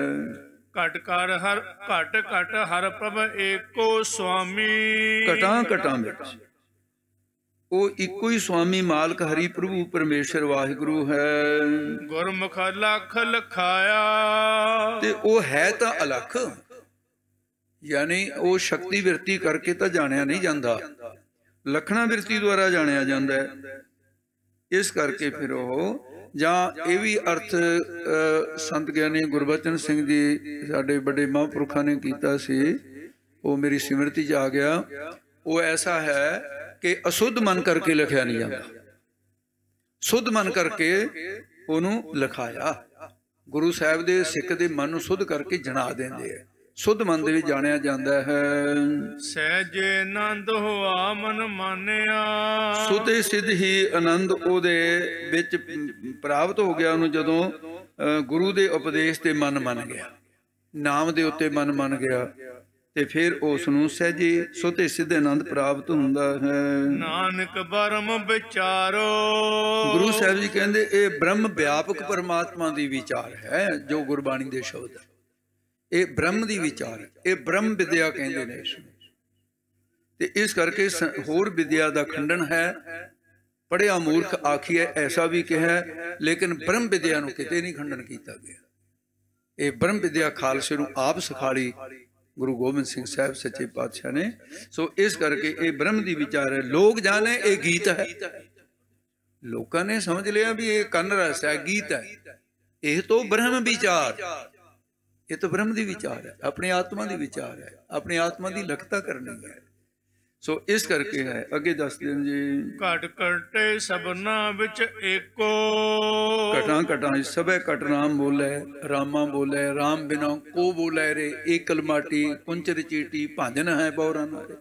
ਘਟ ਕਰ ਹਰ ਘਟ ਘਟ ਹਰ ਪ੍ਰਭ ਏਕੋ ਸੁਆਮੀ ਘਟਾਂ ਘਟਾਂ ਵਿੱਚ ਉਹ ਇੱਕੋ ਹੀ ਸੁਆਮੀ ਮਾਲਕ ਹਰੀ ਪ੍ਰਭੂ ਪਰਮੇਸ਼ਰ ਵਾਹਿਗੁਰੂ ਹੈ ਗੁਰਮੁਖ ਲਖ ਲਖਾਇਆ ਤੇ ਉਹ ਹੈ ਤਾਂ ਅਲਖ ਯਾਨੀ ਉਹ ਸ਼ਕਤੀ ਵਰਤੀ ਕਰਕੇ ਤਾਂ ਜਾਣਿਆ ਨਹੀਂ ਜਾਂਦਾ ਲਖਣਾ ਵਰਤੀ ਦੁਆਰਾ ਜਾਣਿਆ ਜਾਂਦਾ ਹੈ ਇਸ ਕਰਕੇ ਫਿਰ ਉਹ ਜਾਂ ਇਹ ਵੀ ਅਰਥ ਸੰਤ ਗਿਆਨੀ ਗੁਰਬਚਨ ਸਿੰਘ ਜੀ ਸਾਡੇ ਵੱਡੇ ਮਹਾਂਪੁਰਖਾਂ ਨੇ ਕੀਤਾ ਸੀ ਉਹ ਮੇਰੀ ਸਿਮਰਤੀ 'ਚ ਆ ਗਿਆ ਉਹ ਐਸਾ ਹੈ ਕਿ ਅਸ਼ੁੱਧ ਮਨ ਕਰਕੇ ਲਿਖਿਆ ਨਹੀਂ ਜਾਂਦਾ ਸ਼ੁੱਧ ਮਨ ਕਰਕੇ ਉਹਨੂੰ ਲਿਖਾਇਆ ਗੁਰੂ ਸਾਹਿਬ ਦੇ ਸਿੱਖ ਦੇ ਮਨ ਨੂੰ ਸੁਧ ਕਰਕੇ ਜਣਾ ਦਿੰਦੇ ਆ ਸੁਧ ਮਨ ਦੇ ਵਿੱਚ ਜਾਣਿਆ ਜਾਂਦਾ ਹੈ ਸਹਿਜ ਆਨੰਦ ਹੋਆ ਮਨ ਮਾਨਿਆ ਸੁਤੇ ਸਿਧ ਹੀ ਆਨੰਦ ਉਹਦੇ ਵਿੱਚ ਪ੍ਰਾਪਤ ਹੋ ਗਿਆ ਉਹਨੂੰ ਜਦੋਂ ਗੁਰੂ ਦੇ ਉਪਦੇਸ਼ ਤੇ ਮਨ ਮੰਨ ਗਿਆ ਨਾਮ ਦੇ ਉੱਤੇ ਮਨ ਮੰਨ ਗਿਆ ਤੇ ਫਿਰ ਉਸ ਨੂੰ ਸਹਿਜੇ ਸੋਤੇ ਸਿੱਧੇ ਆਨੰਦ ਪ੍ਰਾਪਤ ਹੁੰਦਾ ਹੈ ਨਾਨਕ ਬਰਮ ਵਿਚਾਰੋ ਗੁਰੂ ਸਾਹਿਬ ਜੀ ਕਹਿੰਦੇ ਇਹ ਬ੍ਰਹਮ ਵਿਆਪਕ ਪਰਮਾਤਮਾ ਦੀ ਵਿਚਾਰ ਹੈ ਜੋ ਗੁਰਬਾਣੀ ਦੇ ਸ਼ਬਦ ਹੈ ਇਹ ਬ੍ਰਹਮ ਦੀ ਵਿਚਾਰ ਇਹ ਬ੍ਰਹਮ ਵਿਦਿਆ ਕਹਿੰਦੇ ਨੇ ਇਸ ਨੂੰ ਤੇ ਇਸ ਕਰਕੇ ਹੋਰ ਵਿਦਿਆ ਦਾ ਖੰਡਨ ਹੈ ਪੜਿਆ ਮੂਰਖ ਆਖੀਏ ਐਸਾ ਵੀ ਕਿਹਾ ਲੇਕਿਨ ਬ੍ਰਹਮ ਵਿਦਿਆ ਨੂੰ ਕਿਤੇ ਨਹੀਂ ਖੰਡਨ ਕੀਤਾ ਗਿਆ ਇਹ ਬ੍ਰਹਮ ਵਿਦਿਆ ਖਾਲਸੇ ਨੂੰ ਆਪ ਸਿਖਾਲੀ ਗੁਰੂ ਗੋਬਿੰਦ ਸਿੰਘ ਸਾਹਿਬ ਸੱਚੇ ਪਾਤਸ਼ਾਹ ਨੇ ਸੋ ਇਸ ਕਰਕੇ ਇਹ ਬ੍ਰਹਮ ਦੀ ਵਿਚਾਰ ਹੈ ਲੋਕ ਜਾਣੇ ਇਹ ਗੀਤ ਹੈ ਲੋਕਾਂ ਨੇ ਸਮਝ ਲਿਆ ਵੀ ਇਹ ਕੰਨ ਰਸ ਹੈ ਗੀਤ ਹੈ ਇਹ ਤੋਂ ਬ੍ਰਹਮ ਵਿਚਾਰ ਇਹ ਤਾਂ ਬ੍ਰਹਮ ਦੀ ਵਿਚਾਰ ਹੈ ਆਪਣੀ ਆਤਮਾ ਦੀ ਵਿਚਾਰ ਹੈ ਆਪਣੀ ਆਤਮਾ ਦੀ ਲਖਤਾ ਕਰਨੀ ਹੈ ਸੋ ਇਸ ਕਰਕੇ ਹੈ ਅੱਗੇ ਦੱਸਦੇ ਨੇ ਜੀ ਘਟ ਘਟੇ ਸਭਨਾ ਵਿੱਚ ਏਕੋ ਘਟਾਂ ਘਟਾਂ ਸਭੇ ਘਟ ਬੋਲੇ ਰਾਮਾ ਬੋਲੇ RAM ਬਿਨਾ ਕੋ ਬੋਲੇ ਰੇ ਏਕਲ ਮਾਟੀ ਕੁੰਚਰ ਚੀਟੀ ਭਾਂਜਨ ਹੈ ਬੌਰਾਂ ਰੇ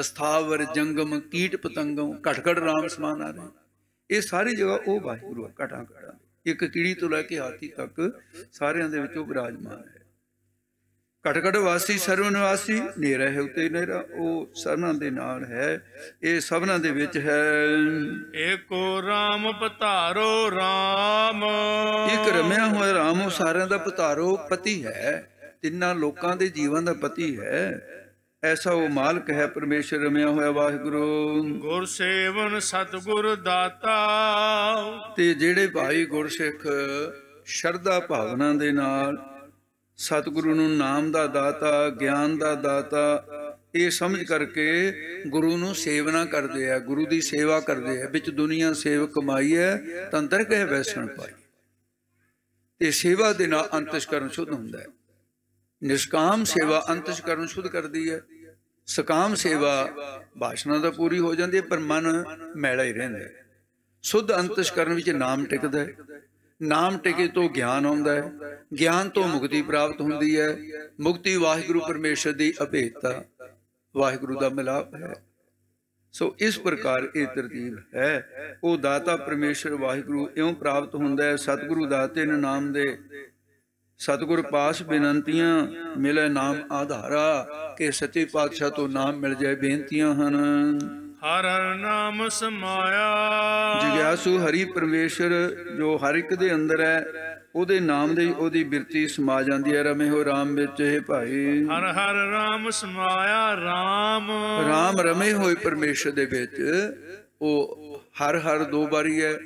ਅਸਥਾਵਰ ਜੰਗਮ ਕੀਟ ਪਤੰਗੋਂ ਘਟ ਘਟ ਸਮਾਨ ਆ ਰੇ ਇਹ ਸਾਰੀ ਜਗ੍ਹਾ ਉਹ ਵਾਹਿਗੁਰੂ ਘਟਾਂ ਘਟਾਂ ਇੱਕ ਕੀੜੀ ਤੋਂ ਲੈ ਕੇ ਹਾਥੀ ਤੱਕ ਸਾਰਿਆਂ ਦੇ ਵਿੱਚ ਉਹ ਬਿਰਾਜਮਾਨ ਹੈ ਘਟ ਘਟ ਵਾਸੀ ਸਰਵਨ ਵਾਸੀ ਨੇਰਾ ਹੈ ਉਤੇ ਨੇਰਾ ਉਹ ਸਰਨਾਂ ਦੇ ਨਾਲ ਹੈ ਇਹ ਸਭਨਾਂ ਦੇ ਵਿੱਚ ਹੈ ਏਕੋ RAM ਪਤਾਰੋ RAM ਇੱਕ ਰਮਿਆ ਹੋਇਆ RAM ਉਹ ਸਾਰਿਆਂ ਦਾ ਪਤਾਰੋ ਪਤੀ ਹੈ ਤਿੰਨਾਂ ਲੋਕਾਂ ਦੇ ਜੀਵਨ ਦਾ ਪਤੀ ਹੈ ਐਸਾ ਉਹ ਮਾਲਕ ਹੈ ਪਰਮੇਸ਼ਰ ਰਮਿਆ ਹੋਇਆ ਵਾਹਿਗੁਰੂ ਗੁਰ ਸੇਵਨ ਸਤਗੁਰ ਦਾਤਾ ਤੇ ਜਿਹੜੇ ਭਾਈ ਗੁਰਸਿੱਖ ਸ਼ਰਧਾ ਭਾਵਨਾ ਦੇ ਨਾਲ ਸਤਿਗੁਰੂ ਨੂੰ ਨਾਮ ਦਾ ਦਾਤਾ ਗਿਆਨ ਦਾ ਦਾਤਾ ਇਹ ਸਮਝ ਕਰਕੇ ਗੁਰੂ ਨੂੰ ਸੇਵਨਾ ਕਰਦੇ ਆ ਗੁਰੂ ਦੀ ਸੇਵਾ ਕਰਦੇ ਆ ਵਿੱਚ ਦੁਨੀਆ ਸੇਵ ਕਮਾਈ ਹੈ ਤੰਤਰ ਕਹਿ ਵੈਸਣ ਪਾਈ ਇਹ ਸੇਵਾ ਦੇ ਨਾਲ ਅੰਤਸ਼ਕਰਨ ਸ਼ੁੱਧ ਹੁੰਦਾ ਹੈ ਨਿਸ਼ਕਾਮ ਸੇਵਾ ਅੰਤਸ਼ਕਰਨ ਸ਼ੁੱਧ ਕਰਦੀ ਹੈ ਸਕਾਮ ਸੇਵਾ ਬਾਸ਼ਨਾ ਦਾ ਪੂਰੀ ਹੋ ਜਾਂਦੀ ਹੈ ਪਰ ਮਨ ਮੈਲਾ ਹੀ ਰਹਿੰਦਾ ਹੈ ਸ਼ੁੱਧ ਅੰਤਸ਼ਕਰਨ ਵਿੱਚ ਨਾਮ ਟਿਕਦਾ ਹੈ ਨਾਮ ਟਿਕੇ ਤੋਂ ਗਿਆਨ ਆਉਂਦਾ ਹੈ ਗਿਆਨ ਤੋਂ ਮੁਕਤੀ ਪ੍ਰਾਪਤ ਹੁੰਦੀ ਹੈ ਮੁਕਤੀ ਵਾਹਿਗੁਰੂ ਪਰਮੇਸ਼ਰ ਦੀ ਅਭੇਤਾ ਵਾਹਿਗੁਰੂ ਦਾ ਮਿਲਾਪ ਹੈ ਸੋ ਇਸ ਪ੍ਰਕਾਰ ਇਹ ਤਰਤੀਬ ਹੈ ਉਹ ਦਾਤਾ ਪਰਮੇਸ਼ਰ ਵਾਹਿਗੁਰੂ ਇਉਂ ਪ੍ਰਾਪਤ ਹੁੰਦਾ ਹੈ ਸਤਿਗੁਰੂ ਦਾਤੇ ਨੇ ਨਾਮ ਦੇ ਸਤਿਗੁਰ ਪਾਸ ਬੇਨਤੀਆਂ ਮਿਲੇ ਨਾਮ ਆਧਾਰਾ ਕਿ ਸੱਚੇ ਪਾਤਸ਼ਾਹ ਤੋਂ ਨਾਮ ਮਿਲ ਜਾਏ ਬੇਨਤੀਆਂ ਹਨ ਹਰ ਹਰ ਨਾਮ ਸਮਾਇਆ ਜਿਗਿਆਸੂ ਹਰੀ ਪਰਮੇਸ਼ਰ ਜੋ ਹਰ ਇੱਕ ਦੇ ਅੰਦਰ ਹੈ ਉਹਦੇ ਨਾਮ ਦੇ ਉਹਦੀ ਬਿਰਤੀ ਸਮਾ ਜਾਂਦੀ ਹੈ ਰਮੇ ਹੋ ਰਾਮ ਵਿੱਚ ਇਹ ਭਾਈ ਹਰ ਹਰ ਰਾਮ ਸਮਾਇਆ ਰਾਮ ਰਾਮ ਰਮੇ ਹੋਏ ਪਰਮੇਸ਼ਰ ਦੇ ਵਿੱਚ ਉਹ ਹਰ ਹਰ ਦੋ ਵਾਰੀ ਹੈ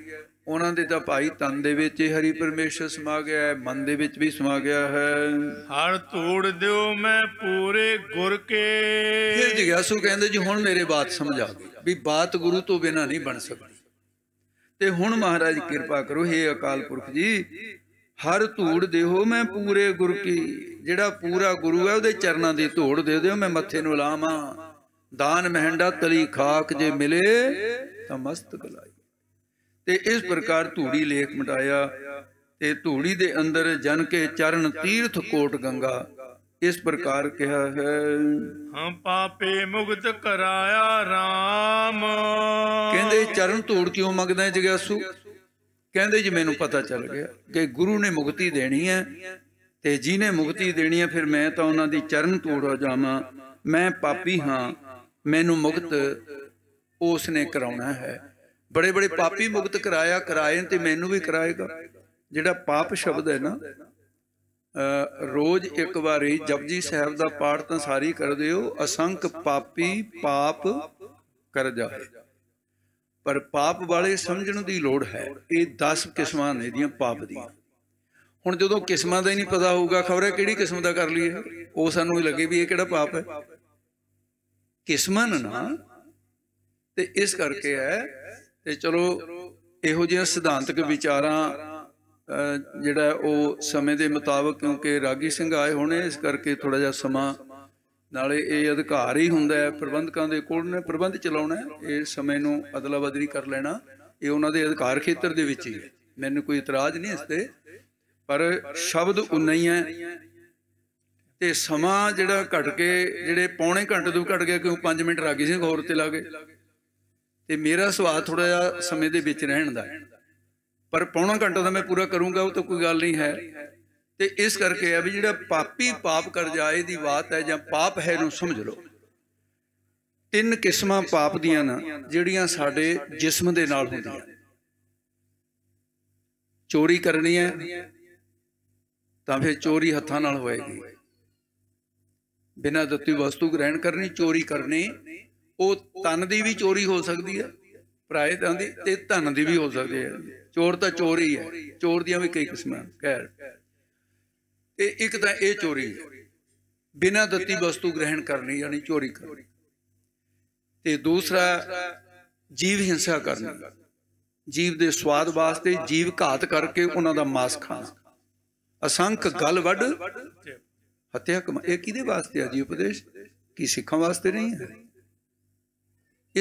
ਉਹਨਾਂ ਦੇ ਤਾਂ ਭਾਈ ਤਨ ਦੇ ਵਿੱਚ ਹੀ ਹਰੀ ਪਰਮੇਸ਼ਰ ਸਮਾ ਗਿਆ ਹੈ ਮਨ ਦੇ ਵਿੱਚ ਵੀ ਸਮਾ ਗਿਆ ਹੈ ਹਰ ਤੋੜ ਦਿਓ ਮੈਂ ਪੂਰੇ ਗੁਰ ਕੇ ਫਿਰ ਜਿਗਿਆਸੂ ਕਹਿੰਦੇ ਜੀ ਹੁਣ ਮੇਰੇ ਬਾਤ ਸਮਝਾ ਆ ਵੀ ਬਾਤ ਗੁਰੂ ਤੋਂ ਬਿਨਾ ਨਹੀਂ ਬਣ ਸਕਦੀ ਤੇ ਹੁਣ ਮਹਾਰਾਜ ਕਿਰਪਾ ਕਰੋ हे ਅਕਾਲ ਪੁਰਖ ਜੀ ਹਰ ਧੂੜ ਦੇਹੋ ਮੈਂ ਪੂਰੇ ਗੁਰ ਕੀ ਜਿਹੜਾ ਪੂਰਾ ਗੁਰੂ ਹੈ ਉਹਦੇ ਚਰਨਾਂ ਦੀ ਧੂੜ ਦੇ ਦਿਓ ਮੈਂ ਮੱਥੇ ਨੂੰ ਲਾਵਾਂ ਦਾਨ ਮਹਿੰਡਾ ਤਲੀ ਖਾਕ ਜੇ ਮਿਲੇ ਤਾਂ ਮਸਤ ਬਲਾਈ ਤੇ ਇਸ ਪ੍ਰਕਾਰ ਧੂੜੀ ਲੇਖ ਮਟਾਇਆ ਤੇ ਧੂੜੀ ਦੇ ਅੰਦਰ ਜਨ ਕੇ ਚਰਨ ਤੀਰਥ ਕੋਟ ਗੰਗਾ ਇਸ ਪ੍ਰਕਾਰ ਕਿਹਾ ਹੈ ਹਮ ਪਾਪੇ ਮੁਕਤ ਕਰਾਇਆ RAM ਕਹਿੰਦੇ ਚਰਨ ਧੂੜ ਕਿਉਂ ਮੰਗਦਾ ਹੈ ਜਗਿਆਸੂ ਕਹਿੰਦੇ ਜੀ ਮੈਨੂੰ ਪਤਾ ਚੱਲ ਗਿਆ ਕਿ ਗੁਰੂ ਨੇ ਮੁਕਤੀ ਦੇਣੀ ਹੈ ਤੇ ਜਿਨੇ ਮੁਕਤੀ ਦੇਣੀ ਹੈ ਫਿਰ ਮੈਂ ਤਾਂ ਉਹਨਾਂ ਦੀ ਚਰਨ ਧੂੜ ਹੋ ਜਾਵਾਂ ਮੈਂ ਪਾਪੀ ਹਾਂ ਮੈਨੂੰ ਮੁਕਤ ਉਸ ਨੇ ਕਰਾਉਣਾ ਹੈ ਬੜੇ ਬੜੇ ਪਾਪੀ ਮੁਕਤ ਕਰਾਇਆ ਕਰਾਏ ਤੇ ਮੈਨੂੰ ਵੀ ਕਰਾਏਗਾ ਜਿਹੜਾ ਪਾਪ ਸ਼ਬਦ ਹੈ ਨਾ ਰੋਜ਼ ਇੱਕ ਵਾਰੀ ਜਪਜੀ ਸਾਹਿਬ ਦਾ ਪਾਠ ਤਾਂ ਸਾਰੀ ਕਰਦੇ ਹੋ ਅਸੰਖ ਪਾਪੀ ਪਾਪ ਕਰ ਜਾਏ ਪਰ ਪਾਪ ਵਾਲੇ ਸਮਝਣ ਦੀ ਲੋੜ ਹੈ ਇਹ 10 ਕਿਸਮਾਂ ਨੇ ਦੀਆਂ ਪਾਪ ਦੀਆਂ ਹੁਣ ਜਦੋਂ ਕਿਸਮਾਂ ਦਾ ਹੀ ਨਹੀਂ ਪਤਾ ਹੋਊਗਾ ਖਬਰੇ ਕਿਹੜੀ ਕਿਸਮ ਦਾ ਕਰ ਲਈਏ ਉਹ ਸਾਨੂੰ ਹੀ ਲੱਗੇ ਵੀ ਇਹ ਕਿਹੜਾ ਪਾਪ ਹੈ ਕਿਸਮਨ ਨਾ ਤੇ ਇਸ ਕਰਕੇ ਹੈ ਤੇ ਚਲੋ ਇਹੋ ਜਿਹੇ ਸਿਧਾਂਤਕ ਵਿਚਾਰਾਂ ਜਿਹੜਾ ਉਹ ਸਮੇਂ ਦੇ ਮੁਤਾਬਕ ਕਿਉਂਕਿ ਰਾਗੀ ਸਿੰਘ ਆਏ ਹੋਣੇ ਇਸ ਕਰਕੇ ਥੋੜਾ ਜਿਹਾ ਸਮਾਂ ਨਾਲੇ ਇਹ ਅਧਿਕਾਰ ਹੀ ਹੁੰਦਾ ਹੈ ਪ੍ਰਬੰਧਕਾਂ ਦੇ ਕੋਲ ਨੇ ਪ੍ਰਬੰਧ ਚਲਾਉਣਾ ਇਹ ਸਮੇਂ ਨੂੰ ਅਦਲਾ ਬਦਲੀ ਕਰ ਲੈਣਾ ਇਹ ਉਹਨਾਂ ਦੇ ਅਧਿਕਾਰ ਖੇਤਰ ਦੇ ਵਿੱਚ ਹੀ ਹੈ ਮੈਨੂੰ ਕੋਈ ਇਤਰਾਜ਼ ਨਹੀਂ ਇਸ ਤੇ ਪਰ ਸ਼ਬਦ ਉਨਾ ਹੀ ਹੈ ਤੇ ਸਮਾਂ ਜਿਹੜਾ ਘਟ ਕੇ ਜਿਹੜੇ ਪੌਣੇ ਘੰਟੇ ਤੋਂ ਘਟ ਗਿਆ ਕਿਉਂ 5 ਮਿੰਟ ਰਾਗੀ ਸਿੰਘ ਹੋਰ ਤੇ ਲਾ ਗਏ ਤੇ ਮੇਰਾ ਸਵਾਦ ਥੋੜਾ ਜਿਹਾ ਸਮੇਂ ਦੇ ਵਿੱਚ ਰਹਿਣ ਦਾ ਹੈ ਪਰ ਪੌਣਾ ਘੰਟਾ ਤਾਂ ਮੈਂ ਪੂਰਾ ਕਰੂੰਗਾ ਉਹ ਤਾਂ ਕੋਈ ਗੱਲ ਨਹੀਂ ਹੈ ਤੇ ਇਸ ਕਰਕੇ ਆ ਵੀ ਜਿਹੜਾ ਪਾਪੀ ਪਾਪ ਕਰ ਜਾਏ ਦੀ ਬਾਤ ਹੈ ਜਾਂ ਪਾਪ ਹੈ ਨੂੰ ਸਮਝ ਲਓ ਤਿੰਨ ਕਿਸਮਾਂ ਪਾਪ ਦੀਆਂ ਨਾ ਜਿਹੜੀਆਂ ਸਾਡੇ ਜਿਸਮ ਦੇ ਨਾਲ ਹੁੰਦੀਆਂ ਚੋਰੀ ਕਰਨੀ ਹੈ ਤਾਂ ਫਿਰ ਚੋਰੀ ਹੱਥਾਂ ਨਾਲ ਹੋਏਗੀ ਬਿਨਾਂ ਦਿੱਤੀ ਵਸਤੂ ਗ੍ਰਹਿਣ ਕਰਨੀ ਚੋਰੀ ਕਰਨੀ ਉਹ ਤਨ ਦੀ ਵੀ ਚੋਰੀ ਹੋ ਸਕਦੀ ਹੈ ਪ੍ਰਾਇਦਾਂ ਦੀ ਤੇ ਧਨ ਦੀ ਵੀ ਹੋ ਸਕਦੀ ਹੈ ਚੋਰ ਤਾਂ ਚੋਰ ਹੀ ਹੈ ਚੋਰ ਦੀਆਂ ਵੀ ਕਈ ਕਿਸਮਾਂ ਖੈਰ ਤੇ ਇੱਕ ਤਾਂ ਇਹ ਚੋਰੀ ਬਿਨਾਂ ਦਿੱਤੀ ਵਸਤੂ ਗ੍ਰਹਿਣ ਕਰਨੀ ਯਾਨੀ ਚੋਰੀ ਕਰਨੀ ਤੇ ਦੂਸਰਾ ਜੀਵ ਹਿੰਸਾ ਕਰਨੀ ਜੀਵ ਦੇ ਸਵਾਦ ਵਾਸਤੇ ਜੀਵ ਘਾਤ ਕਰਕੇ ਉਹਨਾਂ ਦਾ ਮਾਸ ਖਾਣਾ ਅਸੰਖ ਗਲ ਵੱਢ ਹੱਤਿਆ ਕਮ ਇਹ ਕਿਹਦੇ ਵਾਸਤੇ ਆ ਜੀ ਉਪਦੇਸ਼ ਕੀ ਸਿੱਖਾਂ ਵਾਸਤੇ ਨਹੀਂ ਹੈ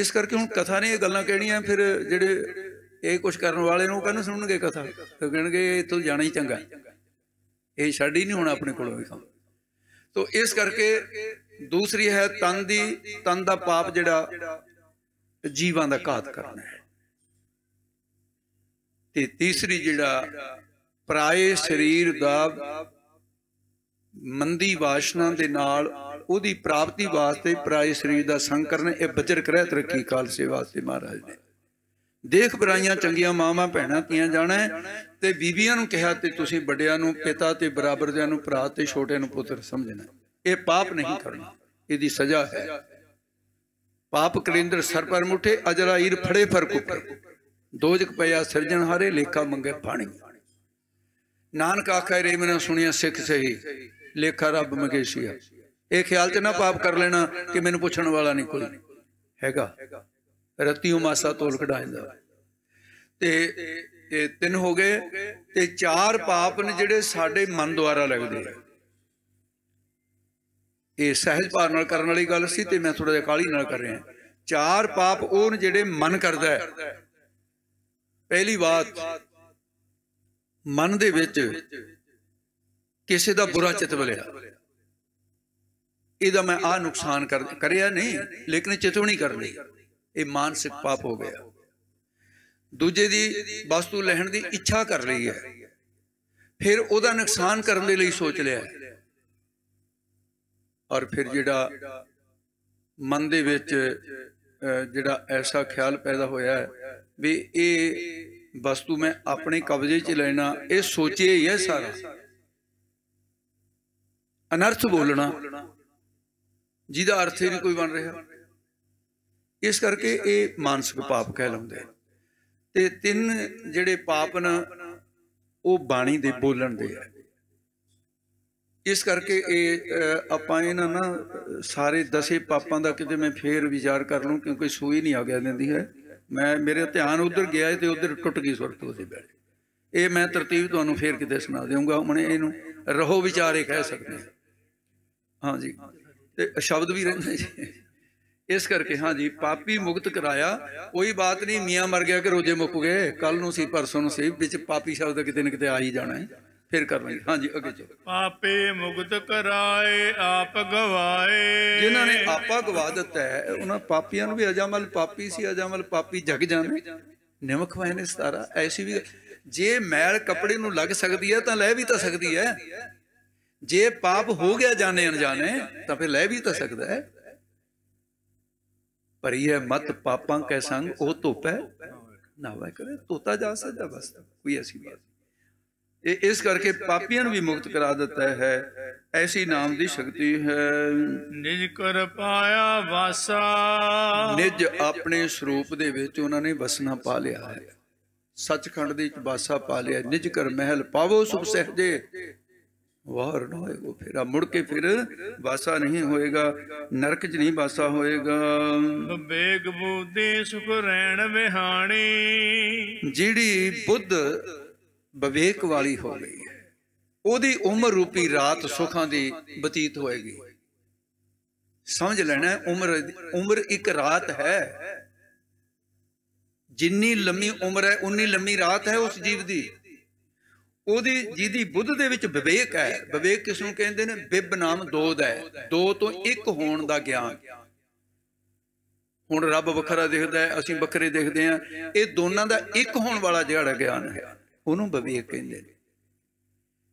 ਇਸ ਕਰਕੇ ਹੁਣ ਕਥਾ ਨੇ ਇਹ ਗੱਲਾਂ ਕਹਿਣੀਆਂ ਫਿਰ ਜਿਹੜੇ ਇਹ ਕੁਝ ਕਰਨ ਵਾਲੇ ਨੂੰ ਕਹਿੰਦੇ ਸੁਣਨਗੇ ਕਥਾ ਤੇ ਕਹਿਣਗੇ ਇੱਥੋਂ ਜਾਣਾ ਹੀ ਚੰਗਾ ਇਹ ਛੱਡ ਹੀ ਨਹੀਂ ਹੋਣਾ ਆਪਣੇ ਕੋਲੋਂ ਵੀ ਕੰਮ ਤੋਂ ਇਸ ਕਰਕੇ ਦੂਸਰੀ ਹੈ ਤਨ ਦੀ ਤਨ ਦਾ ਪਾਪ ਜਿਹੜਾ ਜੀਵਾਂ ਦਾ ਘਾਤ ਕਰਨਾ ਹੈ ਤੇ ਤੀਸਰੀ ਜਿਹੜਾ ਪ੍ਰਾਏ ਸਰੀਰ ਦਾ ਮੰਦੀ ਵਾਸ਼ਨਾ ਦੇ ਨਾਲ ਉਹਦੀ ਪ੍ਰਾਪਤੀ ਵਾਸਤੇ ਪ੍ਰਾਏ ਸਰੀਰ ਦਾ ਸੰਕਰਨ ਇਹ ਬਚਰ ਕਰਿਆ ਤਰੱਕੀ ਕਾਲ ਸੇਵਾ ਵਾਸਤੇ ਮਹਾਰਾਜ ਨੇ ਦੇਖ ਬਰਾਈਆਂ ਚੰਗੀਆਂ ਮਾਵਾਂ ਭੈਣਾਂ ਤੀਆਂ ਜਾਣਾ ਤੇ ਬੀਬੀਆਂ ਨੂੰ ਕਿਹਾ ਤੇ ਤੁਸੀਂ ਵੱਡਿਆਂ ਨੂੰ ਪਿਤਾ ਤੇ ਬਰਾਬਰ ਦਿਆਂ ਨੂੰ ਭਰਾ ਤੇ ਛੋਟੇ ਨੂੰ ਪੁੱਤਰ ਸਮਝਣਾ ਇਹ ਪਾਪ ਨਹੀਂ ਕਰਨਾ ਇਹਦੀ ਸਜ਼ਾ ਹੈ ਪਾਪ ਕਲਿੰਦਰ ਸਰ ਪਰ ਮੁਠੇ ਅਜਰਾਇਰ ਫੜੇ ਫਰਕ ਉਪਰ ਦੋਜਕ ਪਿਆ ਸਿਰਜਣ ਹਾਰੇ ਲੇਖਾ ਮੰਗੇ ਪਾਣੀ ਨਾਨਕ ਆਖੇ ਰੇ ਮਨ ਸੁਣਿਆ ਸਿੱਖ ਸਹੀ ਲੇਖਾ ਰੱਬ ਮਗੇਸ਼ੀਆ ਇਹ ਖਿਆਲ ਤੇ ਨਾ ਪਾਪ ਕਰ ਲੈਣਾ ਕਿ ਮੈਨੂੰ ਪੁੱਛਣ ਵਾਲਾ ਨਹੀਂ ਕੋਈ ਹੈਗਾ ਰਤੀਓ ਮਾਸਾ ਤੋਲ ਕਢਾਇਂਦਾ ਤੇ ਇਹ ਤਿੰਨ ਹੋ ਗਏ ਤੇ ਚਾਰ ਪਾਪ ਨੇ ਜਿਹੜੇ ਸਾਡੇ ਮਨ ਦੁਆਰਾ ਲੱਗਦੇ ਇਹ ਸਹਿਜ ਭਾਵ ਨਾਲ ਕਰਨ ਵਾਲੀ ਗੱਲ ਸੀ ਤੇ ਮੈਂ ਥੋੜਾ ਜਿਹਾ ਕਾਲੀ ਨਾਲ ਕਰ ਰਿਹਾ ਚਾਰ ਪਾਪ ਉਹ ਨੇ ਜਿਹੜੇ ਮਨ ਕਰਦਾ ਹੈ ਪਹਿਲੀ ਬਾਤ ਮਨ ਦੇ ਵਿੱਚ ਕਿਸੇ ਦਾ ਬੁਰਾ ਚਿਤ ਬਲਿਆ ਇਹਦਾ ਮੈਂ ਆ ਨੁਕਸਾਨ ਕਰਿਆ ਨਹੀਂ ਲੇਕਿਨ ਚਿਤਵਣੀ ਲਈ ਇਹ ਮਾਨਸਿਕ ਪਾਪ ਹੋ ਗਿਆ ਦੂਜੇ ਦੀ ਵਸਤੂ ਲੈਣ ਦੀ ਇੱਛਾ ਕਰ ਲਈ ਹੈ ਫਿਰ ਉਹਦਾ ਨੁਕਸਾਨ ਕਰਨ ਦੇ ਲਈ ਸੋਚ ਲਿਆ ਔਰ ਫਿਰ ਜਿਹੜਾ ਮਨ ਦੇ ਵਿੱਚ ਜਿਹੜਾ ਐਸਾ ਖਿਆਲ ਪੈਦਾ ਹੋਇਆ ਹੈ ਵੀ ਇਹ ਵਸਤੂ ਮੈਂ ਆਪਣੇ ਕਬਜ਼ੇ 'ਚ ਲੈਣਾ ਇਹ ਸੋਚੇ ਹੀ ਹੈ ਸਾਰਾ ਅਨਰਥ ਬੋਲਣਾ ਜਿਹਦਾ ਅਰਥ ਹੀ ਨਹੀਂ ਕੋਈ ਬਣ ਰਿਹਾ ਇਸ ਕਰਕੇ ਇਹ ਮਾਨਸਿਕ ਪਾਪ ਕਹਿਲਾਉਂਦੇ ਤੇ ਤਿੰਨ ਜਿਹੜੇ ਪਾਪ ਨ ਉਹ ਬਾਣੀ ਦੇ ਬੋਲਣ ਦੇ ਆ ਇਸ ਕਰਕੇ ਇਹ ਆਪਾਂ ਇਹਨਾਂ ਨਾ ਸਾਰੇ ਦਸੇ ਪਾਪਾਂ ਦਾ ਕਿਤੇ ਮੈਂ ਫੇਰ ਵਿਚਾਰ ਕਰ ਲਵਾਂ ਕਿਉਂਕਿ ਸੂਈ ਨਹੀਂ ਆ ਗਿਆ ਦਿੰਦੀ ਹੈ ਮੈਂ ਮੇਰੇ ਧਿਆਨ ਉਧਰ ਗਿਆ ਤੇ ਉਧਰ ਟੁੱਟ ਗਈ ਸੁਰਤ ਉਹਦੇ ਵੇਲੇ ਇਹ ਮੈਂ ਤਰਤੀਬ ਤੁਹਾਨੂੰ ਫੇਰ ਕਿਤੇ ਸੁਣਾ ਦੇਵਾਂਗਾ ਉਹਨੇ ਇਹਨੂੰ ਰਹੋ ਵਿਚਾਰੇ ਕਹਿ ਸਕਦੇ ਹਾਂ ਜੀ ਤੇ ਸ਼ਬਦ ਵੀ ਰਹਿੰਦੇ ਜੀ ਇਸ ਕਰਕੇ ਹਾਂ ਜੀ ਪਾਪੀ ਮੁਕਤ ਕਰਾਇਆ ਕੋਈ ਬਾਤ ਨਹੀਂ ਮੀਆਂ ਮਰ ਗਿਆ ਕਿ ਰੋਜੇ ਮੁੱਕ ਗਏ ਕੱਲ ਨੂੰ ਸੀ ਪਰਸੋਂ ਨੂੰ ਸੀ ਵਿੱਚ ਪਾਪੀ ਸ਼ਬਦ ਕਿਤੇ ਨਾ ਕਿਤੇ ਆ ਹੀ ਜਾਣਾ ਹੈ ਫਿਰ ਕਰ ਲਈ ਹਾਂਜੀ ਅੱਗੇ ਚਲੋ ਪਾਪੇ ਮੁਕਤ ਕਰਾਏ ਆਪ ਗਵਾਏ ਜਿਨ੍ਹਾਂ ਨੇ ਆਪਾ ਗਵਾ ਦਿੱਤਾ ਹੈ ਉਹਨਾਂ ਪਾਪੀਆਂ ਨੂੰ ਵੀ ਅਜਾਮਲ ਪਾਪੀ ਸੀ ਅਜਾਮਲ ਪਾਪੀ ਜਗ ਜਾਂਦੇ ਨਿਮਕ ਵਾਇ ਨੇ ਸਤਾਰਾ ਐਸੀ ਵੀ ਜੇ ਮੈਲ ਕੱਪੜੇ ਨੂੰ ਲੱਗ ਸਕਦੀ ਹੈ ਤਾਂ ਲੈ ਵੀ ਤਾਂ ਸਕਦੀ ਹੈ ਜੇ ਪਾਪ ਹੋ ਗਿਆ ਜਾਣੇ ਅਣਜਾਣੇ ਤਾਂ ਫਿਰ ਲੈ ਵੀ ਤਾਂ ਸਕਦਾ ਹੈ ਭਰੀਏ ਮਤ ਪਾਪਾਂ ਕੈ ਸੰਗ ਉਹ ਧੋਪੈ ਨਾ ਨਾਵਾ ਕਰੇ ਤੋਤਾ ਜਾ ਸਕਦਾ ਬਸ ਕੋਈ ਐਸੀ ਬਾਤ ਇਹ ਇਸ ਕਰਕੇ ਪਾਪੀਆਂ ਨੂੰ ਵੀ ਮੁਕਤ ਕਰਾ ਦਿੱਤਾ ਹੈ ਐਸੀ ਨਾਮ ਦੀ ਸ਼ਕਤੀ ਹੈ ਨਿਜ ਕਰ ਪਾਇਆ ਵਾਸਾ ਨਿਜ ਆਪਣੇ ਸਰੂਪ ਦੇ ਵਿੱਚ ਉਹਨਾਂ ਨੇ ਵਸਣਾ ਪਾ ਲਿਆ ਹੈ ਸੱਚਖੰਡ ਦੇ ਵਿੱਚ ਵਾਸਾ ਪਾ ਲਿਆ ਨਿਜ ਕਰ ਮਹਿਲ ਪਾਵੋ ਸੁਖ ਸਹਜੇ ਵਾਰ ਨਾ ਹੋਏਗਾ ਫਿਰ ਮੁੜ ਕੇ ਫਿਰ ਵਾਸਾ ਨਹੀਂ ਹੋਏਗਾ ਨਰਕ 'ਚ ਨਹੀਂ ਵਾਸਾ ਹੋਏਗਾ ਬੇਗ ਬੁੱਧੀ ਸੁਖ ਰਹਿਣ ਵਿਹਾਣੀ ਜਿਹੜੀ ਬੁੱਧ ਵਿਵੇਕ ਵਾਲੀ ਹੋ ਗਈ ਉਹਦੀ ਉਮਰ ਰੂਪੀ ਰਾਤ ਸੁਖਾਂ ਦੀ ਬਤੀਤ ਹੋਏਗੀ ਸਮਝ ਲੈਣਾ ਉਮਰ ਉਮਰ ਇੱਕ ਰਾਤ ਹੈ ਜਿੰਨੀ ਲੰਮੀ ਉਮਰ ਹੈ ਉਨੀ ਲੰਮੀ ਰਾਤ ਹੈ ਉਸ ਜੀਵ ਦੀ ਉਹਦੀ ਜਿਹਦੀ ਬੁੱਧ ਦੇ ਵਿੱਚ ਵਿਵੇਕ ਹੈ ਵਿਵੇਕ ਕਿਸ ਨੂੰ ਕਹਿੰਦੇ ਨੇ ਬਿਬ ਨਾਮ ਦੋਦ ਹੈ ਦੋ ਤੋਂ ਇੱਕ ਹੋਣ ਦਾ ਗਿਆਨ ਹੁਣ ਰੱਬ ਵੱਖਰਾ ਦਿਖਦਾ ਹੈ ਅਸੀਂ ਵੱਖਰੇ ਦੇਖਦੇ ਹਾਂ ਇਹ ਦੋਨਾਂ ਦਾ ਇੱਕ ਹੋਣ ਵਾਲਾ ਜਿਹੜਾ ਗਿਆਨ ਹੈ ਉਹਨੂੰ ਵਿਵੇਕ ਕਹਿੰਦੇ ਨੇ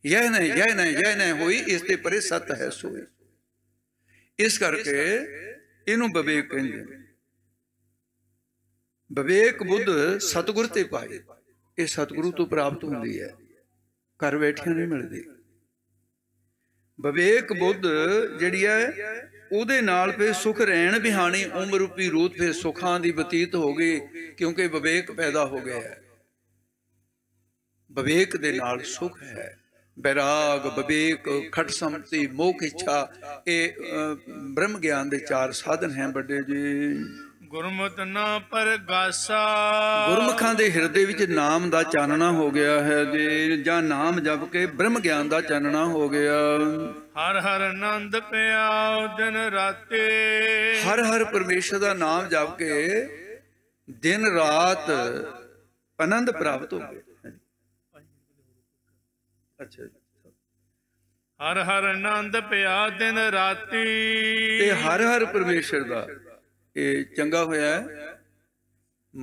ਇਹ ਨਹੀਂ ਇਹ ਨਹੀਂ ਇਹ ਨਹੀਂ ਹੋਈ ਇਸ ਤੇ ਪਰੇ ਸਤ ਹੈ ਸੋਈ ਇਸ ਕਰਕੇ ਇਹਨੂੰ ਵਿਵੇਕ ਕਹਿੰਦੇ ਨੇ ਵਿਵੇਕ ਬੁੱਧ ਸਤਗੁਰ ਤੇ ਪਾਏ ਇਹ ਸਤਗੁਰੂ ਤੋਂ ਪ੍ਰਾਪਤ ਹੁੰਦੀ ਹੈ ਘਰ ਬੈਠਿਆਂ ਨਹੀਂ ਮਿਲਦੀ ਵਿਵੇਕ ਬੁੱਧ ਜਿਹੜੀ ਹੈ ਉਹਦੇ ਨਾਲ ਫੇ ਸੁਖ ਰਹਿਣ ਬਿਹਾਣੀ ਉਮਰ ਰੂਪੀ ਰੂਤ ਫੇ ਸੁਖਾਂ ਦੀ ਬਤੀਤ ਹੋ ਗਈ ਕਿਉਂਕਿ ਵਿਵੇਕ ਪੈਦਾ ਹੋ ਗਿਆ ਹੈ ਵਿਵੇਕ ਦੇ ਨਾਲ ਸੁਖ ਹੈ ਬੈਰਾਗ ਵਿਵੇਕ ਖਟ ਸੰਮਤੀ ਮੋਖ ਇੱਛਾ ਇਹ ਬ੍ਰਹਮ ਗਿਆਨ ਦੇ ਚਾਰ ਸਾਧਨ ਹੈ ਵੱਡੇ ਜੀ ਗੁਰਮਤ ਨਾ ਪਰਗਾਸਾ ਗੁਰਮਖਾਂ ਦੇ ਹਿਰਦੇ ਵਿੱਚ ਨਾਮ ਦਾ ਚਾਨਣਾ ਹੋ ਗਿਆ ਹੈ ਜੇ ਜਾਂ ਨਾਮ ਜਪ ਕੇ ਬ੍ਰਹਮ ਗਿਆਨ ਦਾ ਚਾਨਣਾ ਹੋ ਗਿਆ ਹਰ ਹਰ ਆਨੰਦ ਪਿਆਉ ਦਿਨ ਰਾਤੇ ਹਰ ਹਰ ਪਰਮੇਸ਼ਰ ਦਾ ਨਾਮ ਜਪ ਕੇ ਦਿਨ ਰਾਤ ਆਨੰਦ ਪ੍ਰਾਪਤ ਹੋ ਗਿਆ ਅੱਛਾ ਹਰ ਹਰ ਆਨੰਦ ਪਿਆ ਦਿਨ ਰਾਤੀ ਤੇ ਹਰ ਹਰ ਪਰਮੇਸ਼ਰ ਦਾ ਇਹ ਚੰਗਾ ਹੋਇਆ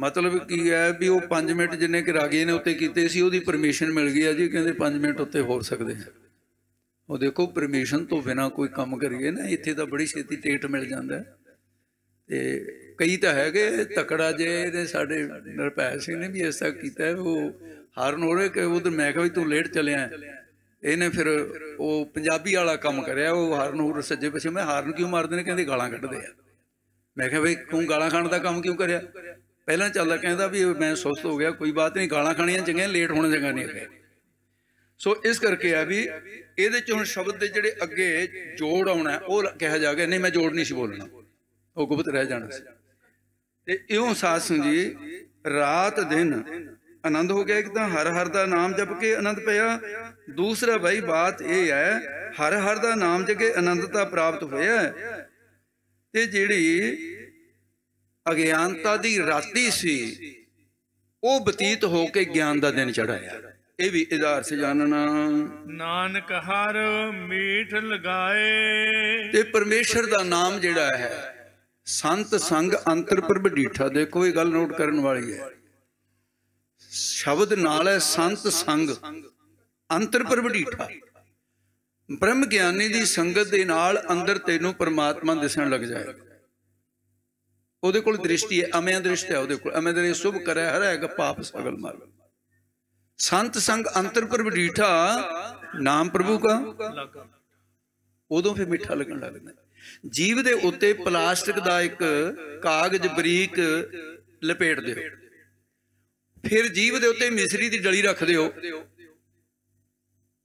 ਮਤਲਬ ਕੀ ਹੈ ਵੀ ਉਹ 5 ਮਿੰਟ ਜਿੰਨੇ ਕਿ ਰਾਗੀ ਨੇ ਉੱਤੇ ਕੀਤੇ ਸੀ ਉਹਦੀ ਪਰਮਿਸ਼ਨ ਮਿਲ ਗਈ ਹੈ ਜੀ ਕਹਿੰਦੇ 5 ਮਿੰਟ ਉੱਤੇ ਹੋਰ ਸਕਦੇ ਆ ਉਹ ਦੇਖੋ ਪਰਮਿਸ਼ਨ ਤੋਂ ਬਿਨਾ ਕੋਈ ਕੰਮ ਕਰੀਏ ਨਾ ਇੱਥੇ ਤਾਂ ਬੜੀ ਛੇਤੀ ਟੇਟ ਮਿਲ ਜਾਂਦਾ ਤੇ ਕਈ ਤਾਂ ਹੈਗੇ ਤਕੜਾ ਜੇ ਇਹਦੇ ਸਾਡੇ ਨਰਪੈ ਸਿੰਘ ਨੇ ਵੀ ਇਸ ਤਰ੍ਹਾਂ ਕੀਤਾ ਉਹ ਹਰਨ ਹੋ ਰਿਹਾ ਕਿ ਉਧਰ ਮੈਂ ਕਿਹਾ ਵੀ ਤੂੰ ਲੇਟ ਚੱਲਿਆ ਇਹਨੇ ਫਿਰ ਉਹ ਪੰਜਾਬੀ ਵਾਲਾ ਕੰਮ ਕਰਿਆ ਉਹ ਹਰਨ ਹੋਰ ਸੱਜੇ ਪਿੱਛੇ ਮੈਂ ਹਾਰਨ ਕਿਉਂ ਮਾਰਦੇ ਨੇ ਕਹਿੰਦੇ ਗਾਲਾਂ ਕੱਢਦੇ ਆ ਮੈਂ ਕਿਹਾ ਵੀ ਤੂੰ ਗਾਲਾਂ ਖਾਣ ਦਾ ਕੰਮ ਕਿਉਂ ਕਰਿਆ ਪਹਿਲਾਂ ਚੱਲਦਾ ਕਹਿੰਦਾ ਵੀ ਮੈਂ ਸੁਸਤ ਹੋ ਗਿਆ ਕੋਈ ਬਾਤ ਨਹੀਂ ਗਾਲਾਂ ਖਾਣੀਆਂ ਚੰਗੀਆਂ ਲੇਟ ਹੋਣ ਜਗ੍ਹਾ ਨਹੀਂ ਹੈ ਸੋ ਇਸ ਕਰਕੇ ਆ ਵੀ ਇਹਦੇ ਚ ਹੁਣ ਸ਼ਬਦ ਦੇ ਜਿਹੜੇ ਅੱਗੇ ਜੋੜ ਆਉਣਾ ਉਹ ਕਿਹਾ ਜਾ ਗਿਆ ਨਹੀਂ ਮੈਂ ਜੋੜ ਨਹੀਂ ਸੀ ਬੋਲਣਾ ਉਹ ਗੁਪਤ ਰਹਿ ਜਾਣਾ ਸੀ ਤੇ ਇਉਂ ਸਾਧ ਸੰਗ ਜੀ ਰਾਤ ਦਿਨ ਆਨੰਦ ਹੋ ਗਿਆ ਇੱਕ ਤਾਂ ਹਰ ਹਰ ਦਾ ਨਾਮ ਜਪ ਕੇ ਆਨੰਦ ਪਿਆ ਦੂਸਰਾ ਭਾਈ ਬਾਤ ਇਹ ਹੈ ਹਰ ਹਰ ਦਾ ਨਾਮ ਜਪ ਕੇ ਆਨੰਦਤਾ ਪ੍ਰਾਪਤ ਹੋਇਆ ਤੇ ਜਿਹੜੀ ਅਗਿਆਨਤਾ ਦੀ ਰਾਤੀ ਸੀ ਉਹ ਬਤੀਤ ਹੋ ਕੇ ਗਿਆਨ ਦਾ ਦਿਨ ਚੜਾਇਆ ਇਹ ਵੀ ਇਜ਼ਾਰ ਸੇ ਜਾਣਨਾ ਨਾਨਕ ਹਰ ਮੀਠ ਲਗਾਏ ਤੇ ਪਰਮੇਸ਼ਰ ਦਾ ਨਾਮ ਜਿਹੜਾ ਹੈ ਸੰਤ ਸੰਗ ਅੰਤਰ ਪ੍ਰਭ ਡੀਠਾ ਦੇਖੋ ਇਹ ਗੱਲ ਨੋਟ ਕਰਨ ਵਾਲੀ ਹੈ ਸ਼ਬਦ ਨਾਲ ਹੈ ਸੰਤ ਸੰਗ ਅੰਤਰ ਪ੍ਰਭ ਡੀਠਾ ਬ੍ਰਹਮ ਗਿਆਨੀ ਦੀ ਸੰਗਤ ਦੇ ਨਾਲ ਅੰਦਰ ਤੈਨੂੰ ਪਰਮਾਤਮਾ ਦਿਸਣ ਲੱਗ ਜਾਏਗਾ ਉਹਦੇ ਕੋਲ ਦ੍ਰਿਸ਼ਟੀ ਹੈ ਅਮਿਆ ਦ੍ਰਿਸ਼ਟ ਹੈ ਉਹਦੇ ਕੋਲ ਅਮਿਆ ਦੇ ਸੁਭ ਹਰ ਹਰੈਗਾ ਪਾਪ ਸਗਲ ਮਰ ਸੰਤ ਸੰਗ ਅੰਤਰ ਪ੍ਰਭ ਡੀਠਾ ਨਾਮ ਪ੍ਰਭੂ ਕਾ ਉਦੋਂ ਫਿਰ ਮਿੱਠਾ ਲੱਗਣ ਲੱਗਦਾ ਜੀਵ ਦੇ ਉੱਤੇ ਪਲਾਸਟਿਕ ਦਾ ਇੱਕ ਕਾਗਜ਼ ਬਰੀਕ ਲਪੇਟ ਦਿਓ ਫਿਰ ਜੀਵ ਦੇ ਉੱਤੇ ਮਿਸਰੀ ਦੀ ਡਲੀ ਰੱਖ ਦਿਓ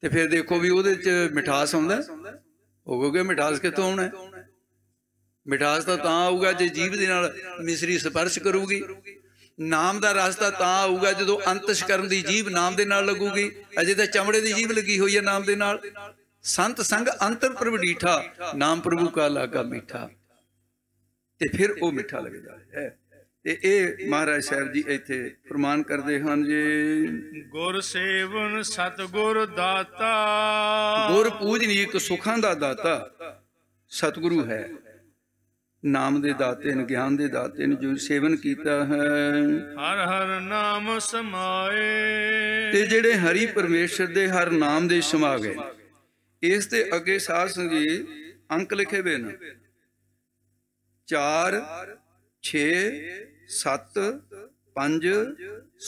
ਤੇ ਫਿਰ ਦੇਖੋ ਵੀ ਉਹਦੇ ਚ ਮਿਠਾਸ ਆਉਂਦਾ ਉਹ ਕਹੋਗੇ ਮਿਠਾਸ ਕਿੱਥੋਂ ਆਉਣਾ ਮਿਠਾਸ ਤਾਂ ਤਾਂ ਆਊਗਾ ਜੇ ਜੀਵ ਦੇ ਨਾਲ ਮਿਸਰੀ ਸਪਰਸ਼ ਕਰੂਗੀ ਨਾਮ ਦਾ ਰਸਤਾ ਤਾਂ ਆਊਗਾ ਜਦੋਂ ਅੰਤਸ਼ ਕਰਨ ਦੀ ਜੀਵ ਨਾਮ ਦੇ ਨਾਲ ਲੱਗੂਗੀ ਅਜੇ ਤਾਂ ਚਮੜੇ ਦੀ ਜੀਵ ਲੱਗੀ ਹੋਈ ਹੈ ਨਾਮ ਦੇ ਨਾਲ ਸੰਤ ਸੰਗ ਅੰਤਰ ਪ੍ਰਭ ਡੀਠਾ ਨਾਮ ਪ੍ਰਭੂ ਕਾ ਲਾਗਾ ਮਿੱਠਾ ਤੇ ਫਿਰ ਉਹ ਮਿੱਠਾ ਲੱਗਦਾ ਹੈ ਤੇ ਇਹ ਮਹਾਰਾਜ ਸਾਹਿਬ ਜੀ ਇੱਥੇ ਪ੍ਰਮਾਨ ਕਰਦੇ ਹਨ ਜੀ ਗੁਰ ਸੇਵਨ ਸਤਗੁਰ ਦਾਤਾ ਗੁਰ ਪੂਜਨੀਕ ਸੁਖਾਂ ਦਾ ਦਾਤਾ ਸਤਗੁਰੂ ਹੈ ਨਾਮ ਦੇ ਦਾਤੇ ਨੇ ਗਿਆਨ ਦੇ ਦਾਤੇ ਨੇ ਜੋ ਸੇਵਨ ਕੀਤਾ ਹੈ ਹਰ ਹਰ ਨਾਮ ਸਮਾਏ ਤੇ ਜਿਹੜੇ ਹਰੀ ਪਰਮੇਸ਼ਰ ਦੇ ਹਰ ਨਾਮ ਦੇ ਸਮਾ ਗਏ ਇਸ ਤੇ ਅੱਗੇ ਸਾਧ ਸੰਗ ਜੀ ਅੰਕ ਲਿਖੇ ਬੇਨ 4 6 7 5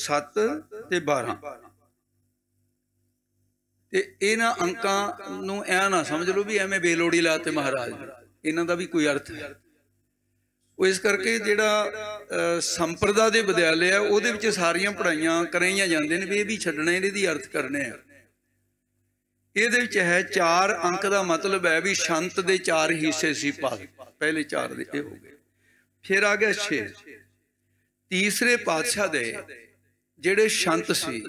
7 ਤੇ 12 ਤੇ ਇਹਨਾਂ ਅੰਕਾਂ ਨੂੰ ਐ ਨਾ ਸਮਝ ਲਓ ਵੀ ਐਵੇਂ ਬੇਲੋੜੀ ਲਾਤੇ ਮਹਾਰਾਜ ਇਹਨਾਂ ਦਾ ਵੀ ਕੋਈ ਅਰਥ ਹੈ ਉਹ ਇਸ ਕਰਕੇ ਜਿਹੜਾ ਸੰਪਰਦਾ ਦੇ ਵਿਦਿਆਲੇ ਆ ਉਹਦੇ ਵਿੱਚ ਸਾਰੀਆਂ ਪੜਾਈਆਂ ਕਰਾਈਆਂ ਜਾਂਦੇ ਨੇ ਵੀ ਇਹ ਵੀ ਛੱਡਣਾ ਇਹਦੇ ਦੀ ਅਰਥ ਕਰਨੇ ਆ ਇਹਦੇ ਵਿੱਚ ਹੈ ਚਾਰ ਅੰਕ ਦਾ ਮਤਲਬ ਹੈ ਵੀ ਸ਼ੰਤ ਦੇ ਚਾਰ ਹਿੱਸੇ ਸੀ ਭਾਗ ਪਹਿਲੇ ਚਾਰ ਦੇ ਇਹ ਹੋ ਗਏ ਫਿਰ ਆ ਗਿਆ 6 ਤੀਸਰੇ ਪਾਤਸ਼ਾਹ ਦੇ ਜਿਹੜੇ ਸ਼ੰਤ ਸੀ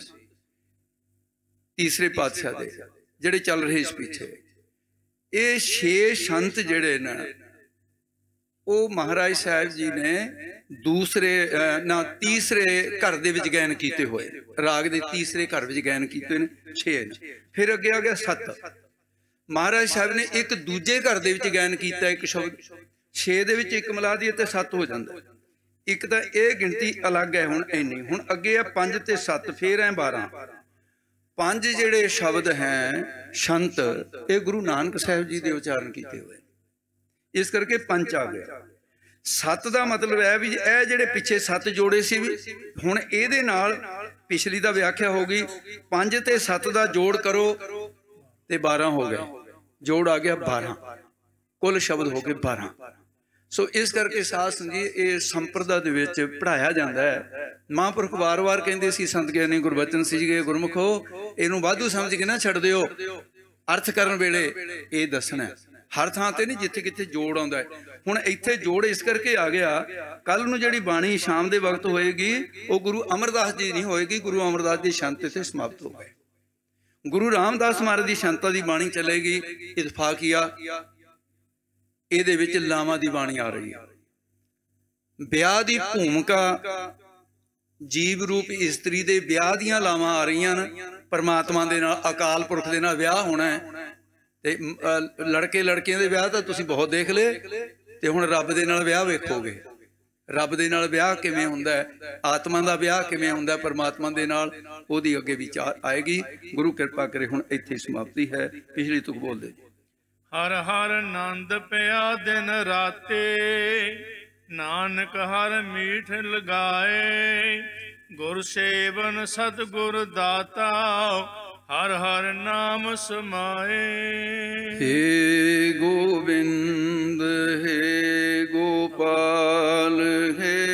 ਤੀਸਰੇ ਪਾਤਸ਼ਾਹ ਦੇ ਜਿਹੜੇ ਚੱਲ ਰਹੇ ਇਸ ਪਿੱਛੇ ਇਹ ਛੇ ਸ਼ੰਤ ਜਿਹੜੇ ਨੇ ਉਹ ਮਹਾਰਾਜ ਸਾਹਿਬ ਜੀ ਨੇ ਦੂਸਰੇ ਨਾ ਤੀਸਰੇ ਘਰ ਦੇ ਵਿੱਚ ਗਾਇਨ ਕੀਤੇ ਹੋਏ ਰਾਗ ਦੇ ਤੀਸਰੇ ਘਰ ਵਿੱਚ ਗਾਇਨ ਕੀਤੇ ਨੇ 6 ਨੇ ਫਿਰ ਅੱਗੇ ਆ ਗਿਆ 7 ਮਹਾਰਾਜ ਸਾਹਿਬ ਨੇ ਇੱਕ ਦੂਜੇ ਘਰ ਦੇ ਵਿੱਚ ਗਾਇਨ ਕੀਤਾ ਇੱਕ ਸ਼ਬਦ 6 ਦੇ ਵਿੱਚ ਇੱਕ ਮਿਲਾ ਦੀ ਤੇ 7 ਹੋ ਜਾਂਦਾ ਇੱਕ ਤਾਂ ਇਹ ਗਿਣਤੀ ਅਲੱਗ ਹੈ ਹੁਣ ਇੰਨੀ ਹੁਣ ਅੱਗੇ ਆ 5 ਤੇ 7 ਫੇਰ ਐ 12 ਪੰਜ ਜਿਹੜੇ ਸ਼ਬਦ ਹੈ ਸ਼ੰਤ ਇਹ ਗੁਰੂ ਨਾਨਕ ਸਾਹਿਬ ਜੀ ਦੇ ਉਚਾਰਨ ਕੀਤੇ ਹੋਏ ਇਸ ਕਰਕੇ ਪੰਜ ਆ ਗਿਆ ਸੱਤ ਦਾ ਮਤਲਬ ਹੈ ਵੀ ਇਹ ਜਿਹੜੇ ਪਿੱਛੇ ਸੱਤ ਜੋੜੇ ਸੀ ਵੀ ਹੁਣ ਇਹਦੇ ਨਾਲ ਪਿਛਲੀ ਦਾ ਵਿਆਖਿਆ ਹੋ ਗਈ ਪੰਜ ਤੇ ਸੱਤ ਦਾ ਜੋੜ ਕਰੋ ਤੇ 12 ਹੋ ਗਏ ਜੋੜ ਆ ਗਿਆ 12 ਕੁੱਲ ਸ਼ਬਦ ਹੋ ਗਏ 12 ਸੋ ਇਸ ਕਰਕੇ ਸਾਧ ਸੰਗਤ ਜੀ ਇਹ ਸੰਪਰਦਾ ਦੇ ਵਿੱਚ ਪੜਾਇਆ ਜਾਂਦਾ ਹੈ ਮਹਾਂਪੁਰਖ ਵਾਰ-ਵਾਰ ਕਹਿੰਦੇ ਸੀ ਸੰਤ ਗਿਆਨੀ ਗੁਰਬਚਨ ਸਿੰਘ ਜੀ ਗੁਰਮਖੋ ਇਹਨੂੰ ਵਾਧੂ ਸਮਝ ਕੇ ਨਾ ਛੱਡ ਦਿਓ ਅਰਥ ਕਰਨ ਵੇਲੇ ਇਹ ਦੱਸਣਾ ਹਰ ਥਾਂ ਤੇ ਨਹੀਂ ਜਿੱਥੇ ਕਿੱਥੇ ਜੋੜ ਆਉਂਦਾ ਹੈ ਹੁਣ ਇੱਥੇ ਜੋੜ ਇਸ ਕਰਕੇ ਆ ਗਿਆ ਕੱਲ ਨੂੰ ਜਿਹੜੀ ਬਾਣੀ ਸ਼ਾਮ ਦੇ ਵਕਤ ਹੋਏਗੀ ਉਹ ਗੁਰੂ ਅਮਰਦਾਸ ਜੀ ਨਹੀਂ ਹੋਏਗੀ ਗੁਰੂ ਅਮਰਦਾਸ ਦੀ ਸ਼ਾਂਤੀ ਤੇ ਸਮਾਪਤ ਹੋ ਗਏ ਗੁਰੂ ਰਾਮਦਾਸ ਮਹਾਰਾਜ ਦੀ ਸ਼ਾਂਤਾ ਦੀ ਬਾਣੀ ਚੱਲੇਗੀ ਇਤਫਾਕੀਆ ਇਹਦੇ ਵਿੱਚ ਲਾਵਾਂ ਦੀ ਬਾਣੀ ਆ ਰਹੀ ਹੈ ਵਿਆਹ ਦੀ ਭੂਮਿਕਾ ਜੀਵ ਰੂਪ ਇਸਤਰੀ ਦੇ ਵਿਆਹ ਦੀਆਂ ਲਾਵਾਂ ਆ ਰਹੀਆਂ ਨੇ ਪਰਮਾਤਮਾ ਦੇ ਨਾਲ ਅਕਾਲ ਪੁਰਖ ਦੇ ਨਾਲ ਵਿਆਹ ਹੋਣਾ ਹੈ ਤੇ ਲੜਕੇ ਲੜਕੀਆਂ ਦੇ ਵਿਆਹ ਤਾਂ ਤੁਸੀਂ ਬਹੁਤ ਦੇਖ ਲਏ ਤੇ ਹੁਣ ਰੱਬ ਦੇ ਨਾਲ ਵਿਆਹ ਵੇਖੋਗੇ ਰੱਬ ਦੇ ਨਾਲ ਵਿਆਹ ਕਿਵੇਂ ਹੁੰਦਾ ਹੈ ਆਤਮਾ ਦਾ ਵਿਆਹ ਕਿਵੇਂ ਹੁੰਦਾ ਹੈ ਪਰਮਾਤਮਾ ਦੇ ਨਾਲ ਉਹਦੀ ਅੱਗੇ ਵਿਚਾਰ ਆਏਗੀ ਗੁਰੂ ਕਿਰਪਾ ਕਰੇ ਹੁਣ ਇੱਥੇ ਸਮਾਪਤੀ ਹੈ ਪਿਛਲੀ ਤੁਕ ਬੋਲਦੇ ਹਰ ਹਰ ਆਨੰਦ ਪਿਆ ਦਿਨ ਰਾਤੇ ਨਾਨਕ ਹਰ ਮੀਠ ਲਗਾਏ ਗੁਰ ਸੇਵਨ ਸਤਗੁਰ ਦਾਤਾ ਹਰ ਹਰ ਨਾਮ ਸਮਾਏ ਹੇ ਗੋਬਿੰਦ ਹੇ ਗੋਪਾਲ ਹੇ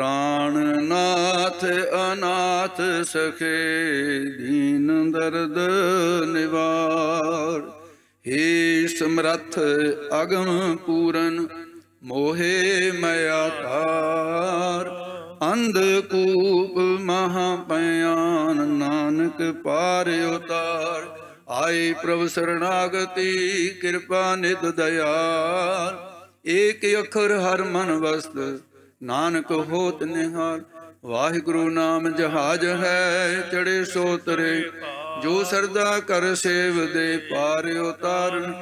ਪ੍ਰਾਣ ਨਾਥ ਅਨਾਥ ਸਖੇ ਦੀਨ ਦਰਦ ਨਿਵਾਰ ਏ ਸਮਰਥ ਅਗਮ ਪੂਰਨ ਮੋਹੇ ਮਯਾ ਤਾਰ ਅੰਧ ਕੂਪ ਮਹਾ ਪਿਆਨ ਨਾਨਕ ਪਾਰ ਉਤਾਰ ਆਏ ਪ੍ਰਭ ਸਰਣਾਗਤੀ ਕਿਰਪਾ ਨਿਤ ਦਇਆਲ ਏਕ ਅਖਰ ਹਰ ਮਨ ਵਸਤ ਨਾਨਕ ਹੋਤ ਨਿਹਾਲ ਵਾਹਿਗੁਰੂ ਨਾਮ ਜਹਾਜ ਹੈ ਚੜੇ ਸੋ ਤਰੇ ਜੋ ਸਰਦਾ ਕਰ ਸੇਵ ਦੇ ਪਾਰ ਉਤਾਰਨ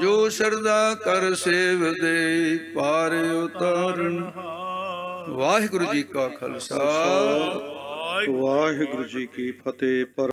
ਜੋ ਸਰਦਾ ਕਰ ਸੇਵ ਦੇ ਪਾਰ ਉਤਾਰਨ ਵਾਹਿਗੁਰੂ ਜੀ ਕਾ ਖਾਲਸਾ ਵਾਹਿਗੁਰੂ ਜੀ ਕੀ ਫਤਿਹ